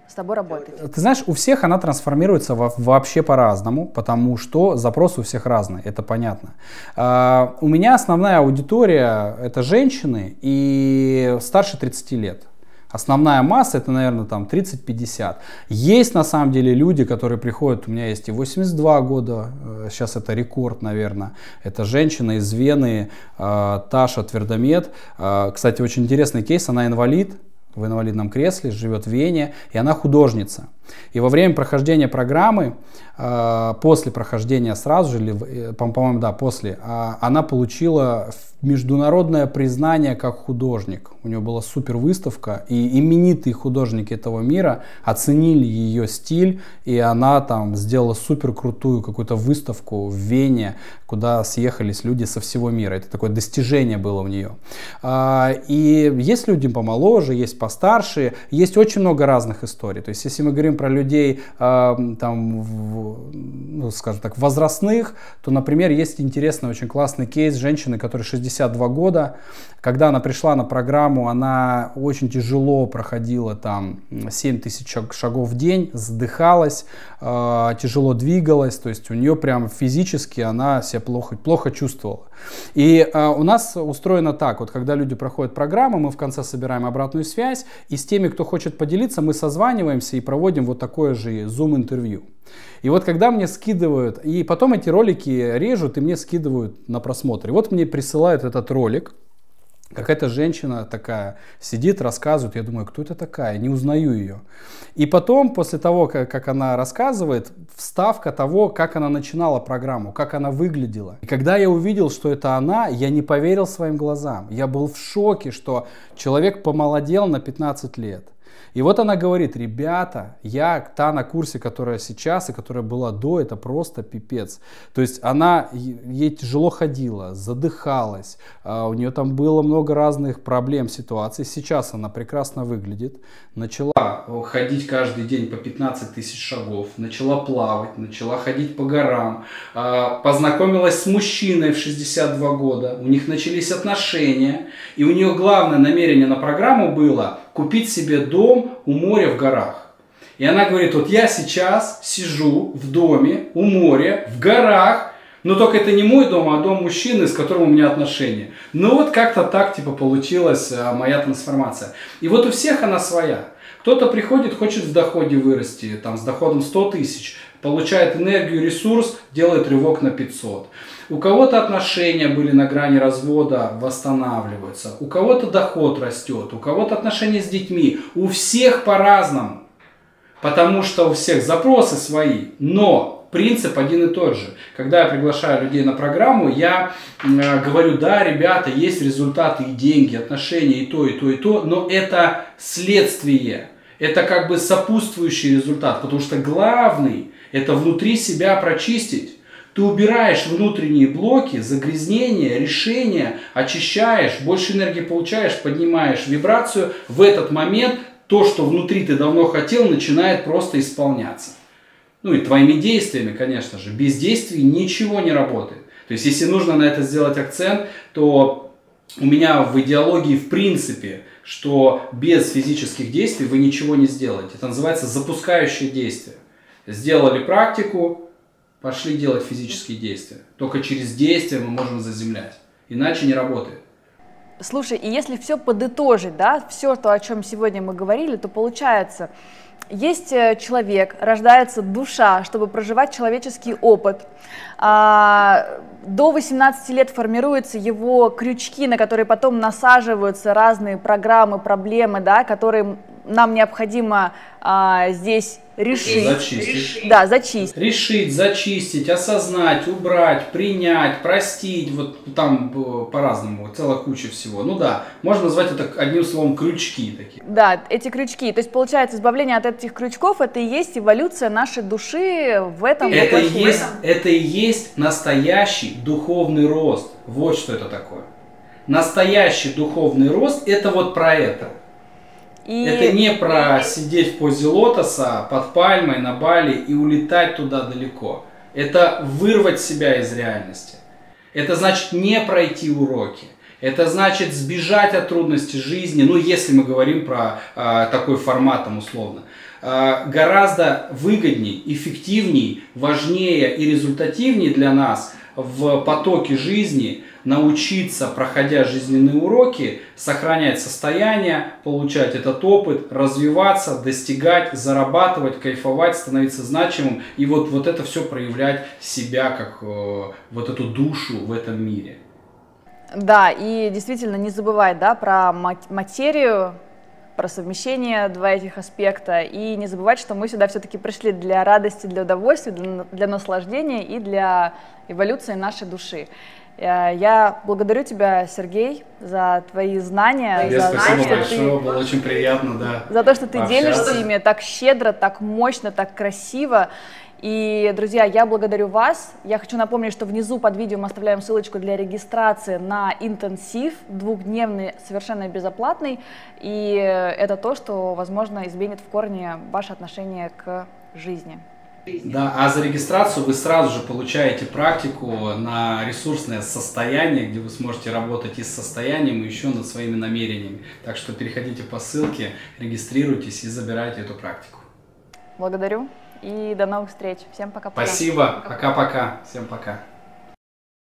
с тобой работать? Ты знаешь, у всех она трансформируется во вообще по-разному, потому что запрос у всех разный, это понятно. А, у меня основная аудитория это женщины и старше 30 лет. Основная масса это, наверное, там 30-50. Есть на самом деле люди, которые приходят, у меня есть и 82 года, э, сейчас это рекорд, наверное. Это женщина из Вены, э, Таша Твердомед. Э, кстати, очень интересный кейс, она инвалид, в инвалидном кресле, живет в Вене, и она художница. И во время прохождения программы, э, после прохождения сразу же, или, э, по-моему, да, после, а, она получила международное признание как художник. У нее была супер выставка, и именитые художники этого мира оценили ее стиль, и она там сделала супер крутую какую-то выставку в Вене, куда съехались люди со всего мира. Это такое достижение было у нее. А, и есть люди помоложе, есть постарше. Есть очень много разных историй. То есть, если мы говорим про людей, э, там, в, ну, скажем так, возрастных, то, например, есть интересный, очень классный кейс женщины, которой 62 года. Когда она пришла на программу, она очень тяжело проходила там 7 тысяч шагов в день, задыхалась, э, тяжело двигалась, то есть у нее прям физически она себя плохо, плохо чувствовала. И э, у нас устроено так, вот когда люди проходят программу, мы в конце собираем обратную связь, и с теми, кто хочет поделиться, мы созваниваемся и проводим вот такое же Zoom-интервью. И вот когда мне скидывают, и потом эти ролики режут и мне скидывают на просмотр. И вот мне присылают этот ролик, Какая-то женщина такая сидит, рассказывает. Я думаю, кто это такая? Не узнаю ее. И потом, после того, как, как она рассказывает, вставка того, как она начинала программу, как она выглядела. И когда я увидел, что это она, я не поверил своим глазам. Я был в шоке, что человек помолодел на 15 лет. И вот она говорит, ребята, я та на курсе, которая сейчас и которая была до, это просто пипец. То есть она, ей тяжело ходила, задыхалась, а у нее там было много разных проблем, ситуаций. Сейчас она прекрасно выглядит, начала ходить каждый день по 15 тысяч шагов, начала плавать, начала ходить по горам, а, познакомилась с мужчиной в 62 года, у них начались отношения, и у нее главное намерение на программу было купить себе дом у моря в горах. И она говорит, вот я сейчас сижу в доме, у моря, в горах, но только это не мой дом, а дом мужчины, с которым у меня отношения. Ну вот как-то так типа получилась а, моя трансформация. И вот у всех она своя. Кто-то приходит, хочет в доходе вырасти, там с доходом 100 тысяч, получает энергию, ресурс, делает рывок на 500. У кого-то отношения были на грани развода, восстанавливаются. У кого-то доход растет, у кого-то отношения с детьми. У всех по-разному. Потому что у всех запросы свои. Но принцип один и тот же. Когда я приглашаю людей на программу, я э, говорю, да, ребята, есть результаты и деньги, отношения и то, и то, и то, но это следствие. Это как бы сопутствующий результат, потому что главный – это внутри себя прочистить. Ты убираешь внутренние блоки, загрязнения, решения, очищаешь, больше энергии получаешь, поднимаешь вибрацию. В этот момент то, что внутри ты давно хотел, начинает просто исполняться. Ну и твоими действиями, конечно же. Без действий ничего не работает. То есть, если нужно на это сделать акцент, то у меня в идеологии в принципе, что без физических действий вы ничего не сделаете. Это называется запускающее действие. Сделали практику, Пошли делать физические действия. Только через действия мы можем заземлять. Иначе не работает. Слушай, и если все подытожить, да, все, то, о чем сегодня мы говорили, то получается, есть э, человек, рождается душа, чтобы проживать человеческий опыт. А, до 18 лет формируются его крючки, на которые потом насаживаются разные программы, проблемы, да, которые нам необходимо а, здесь решить. Зачистить. Да, зачистить. Решить, зачистить, осознать, убрать, принять, простить. Вот там э, по-разному, целая куча всего. Ну да, можно назвать это одним словом крючки такие. Да, эти крючки. То есть получается избавление от этих крючков, это и есть эволюция нашей души в этом. Это, и есть, это и есть настоящий духовный рост. Вот что это такое. Настоящий духовный рост – это вот про это – и... Это не про сидеть в позе лотоса под пальмой на Бали и улетать туда далеко. Это вырвать себя из реальности. Это значит не пройти уроки. Это значит сбежать от трудностей жизни, ну если мы говорим про э, такой формат там условно. Э, гораздо выгоднее, эффективнее, важнее и результативнее для нас в потоке жизни – научиться, проходя жизненные уроки, сохранять состояние, получать этот опыт, развиваться, достигать, зарабатывать, кайфовать, становиться значимым и вот, вот это все проявлять себя, как э, вот эту душу в этом мире. Да, и действительно не забывай да, про материю, про совмещение два этих аспекта. И не забывать, что мы сюда все-таки пришли для радости, для удовольствия, для, для наслаждения и для эволюции нашей души. Э, я благодарю тебя, Сергей, за твои знания. Тебе за спасибо знания, большое, ты... было очень приятно, да. За то, что ты общаться. делишься ими так щедро, так мощно, так красиво. И, друзья, я благодарю вас. Я хочу напомнить, что внизу под видео мы оставляем ссылочку для регистрации на интенсив, двухдневный, совершенно безоплатный. И э, это то, что, возможно, изменит в корне ваше отношение к жизни. Да, а за регистрацию вы сразу же получаете практику на ресурсное состояние, где вы сможете работать и с состоянием, и еще над своими намерениями. Так что переходите по ссылке, регистрируйтесь и забирайте эту практику. Благодарю и до новых встреч. Всем пока-пока. Спасибо, пока-пока. Всем пока.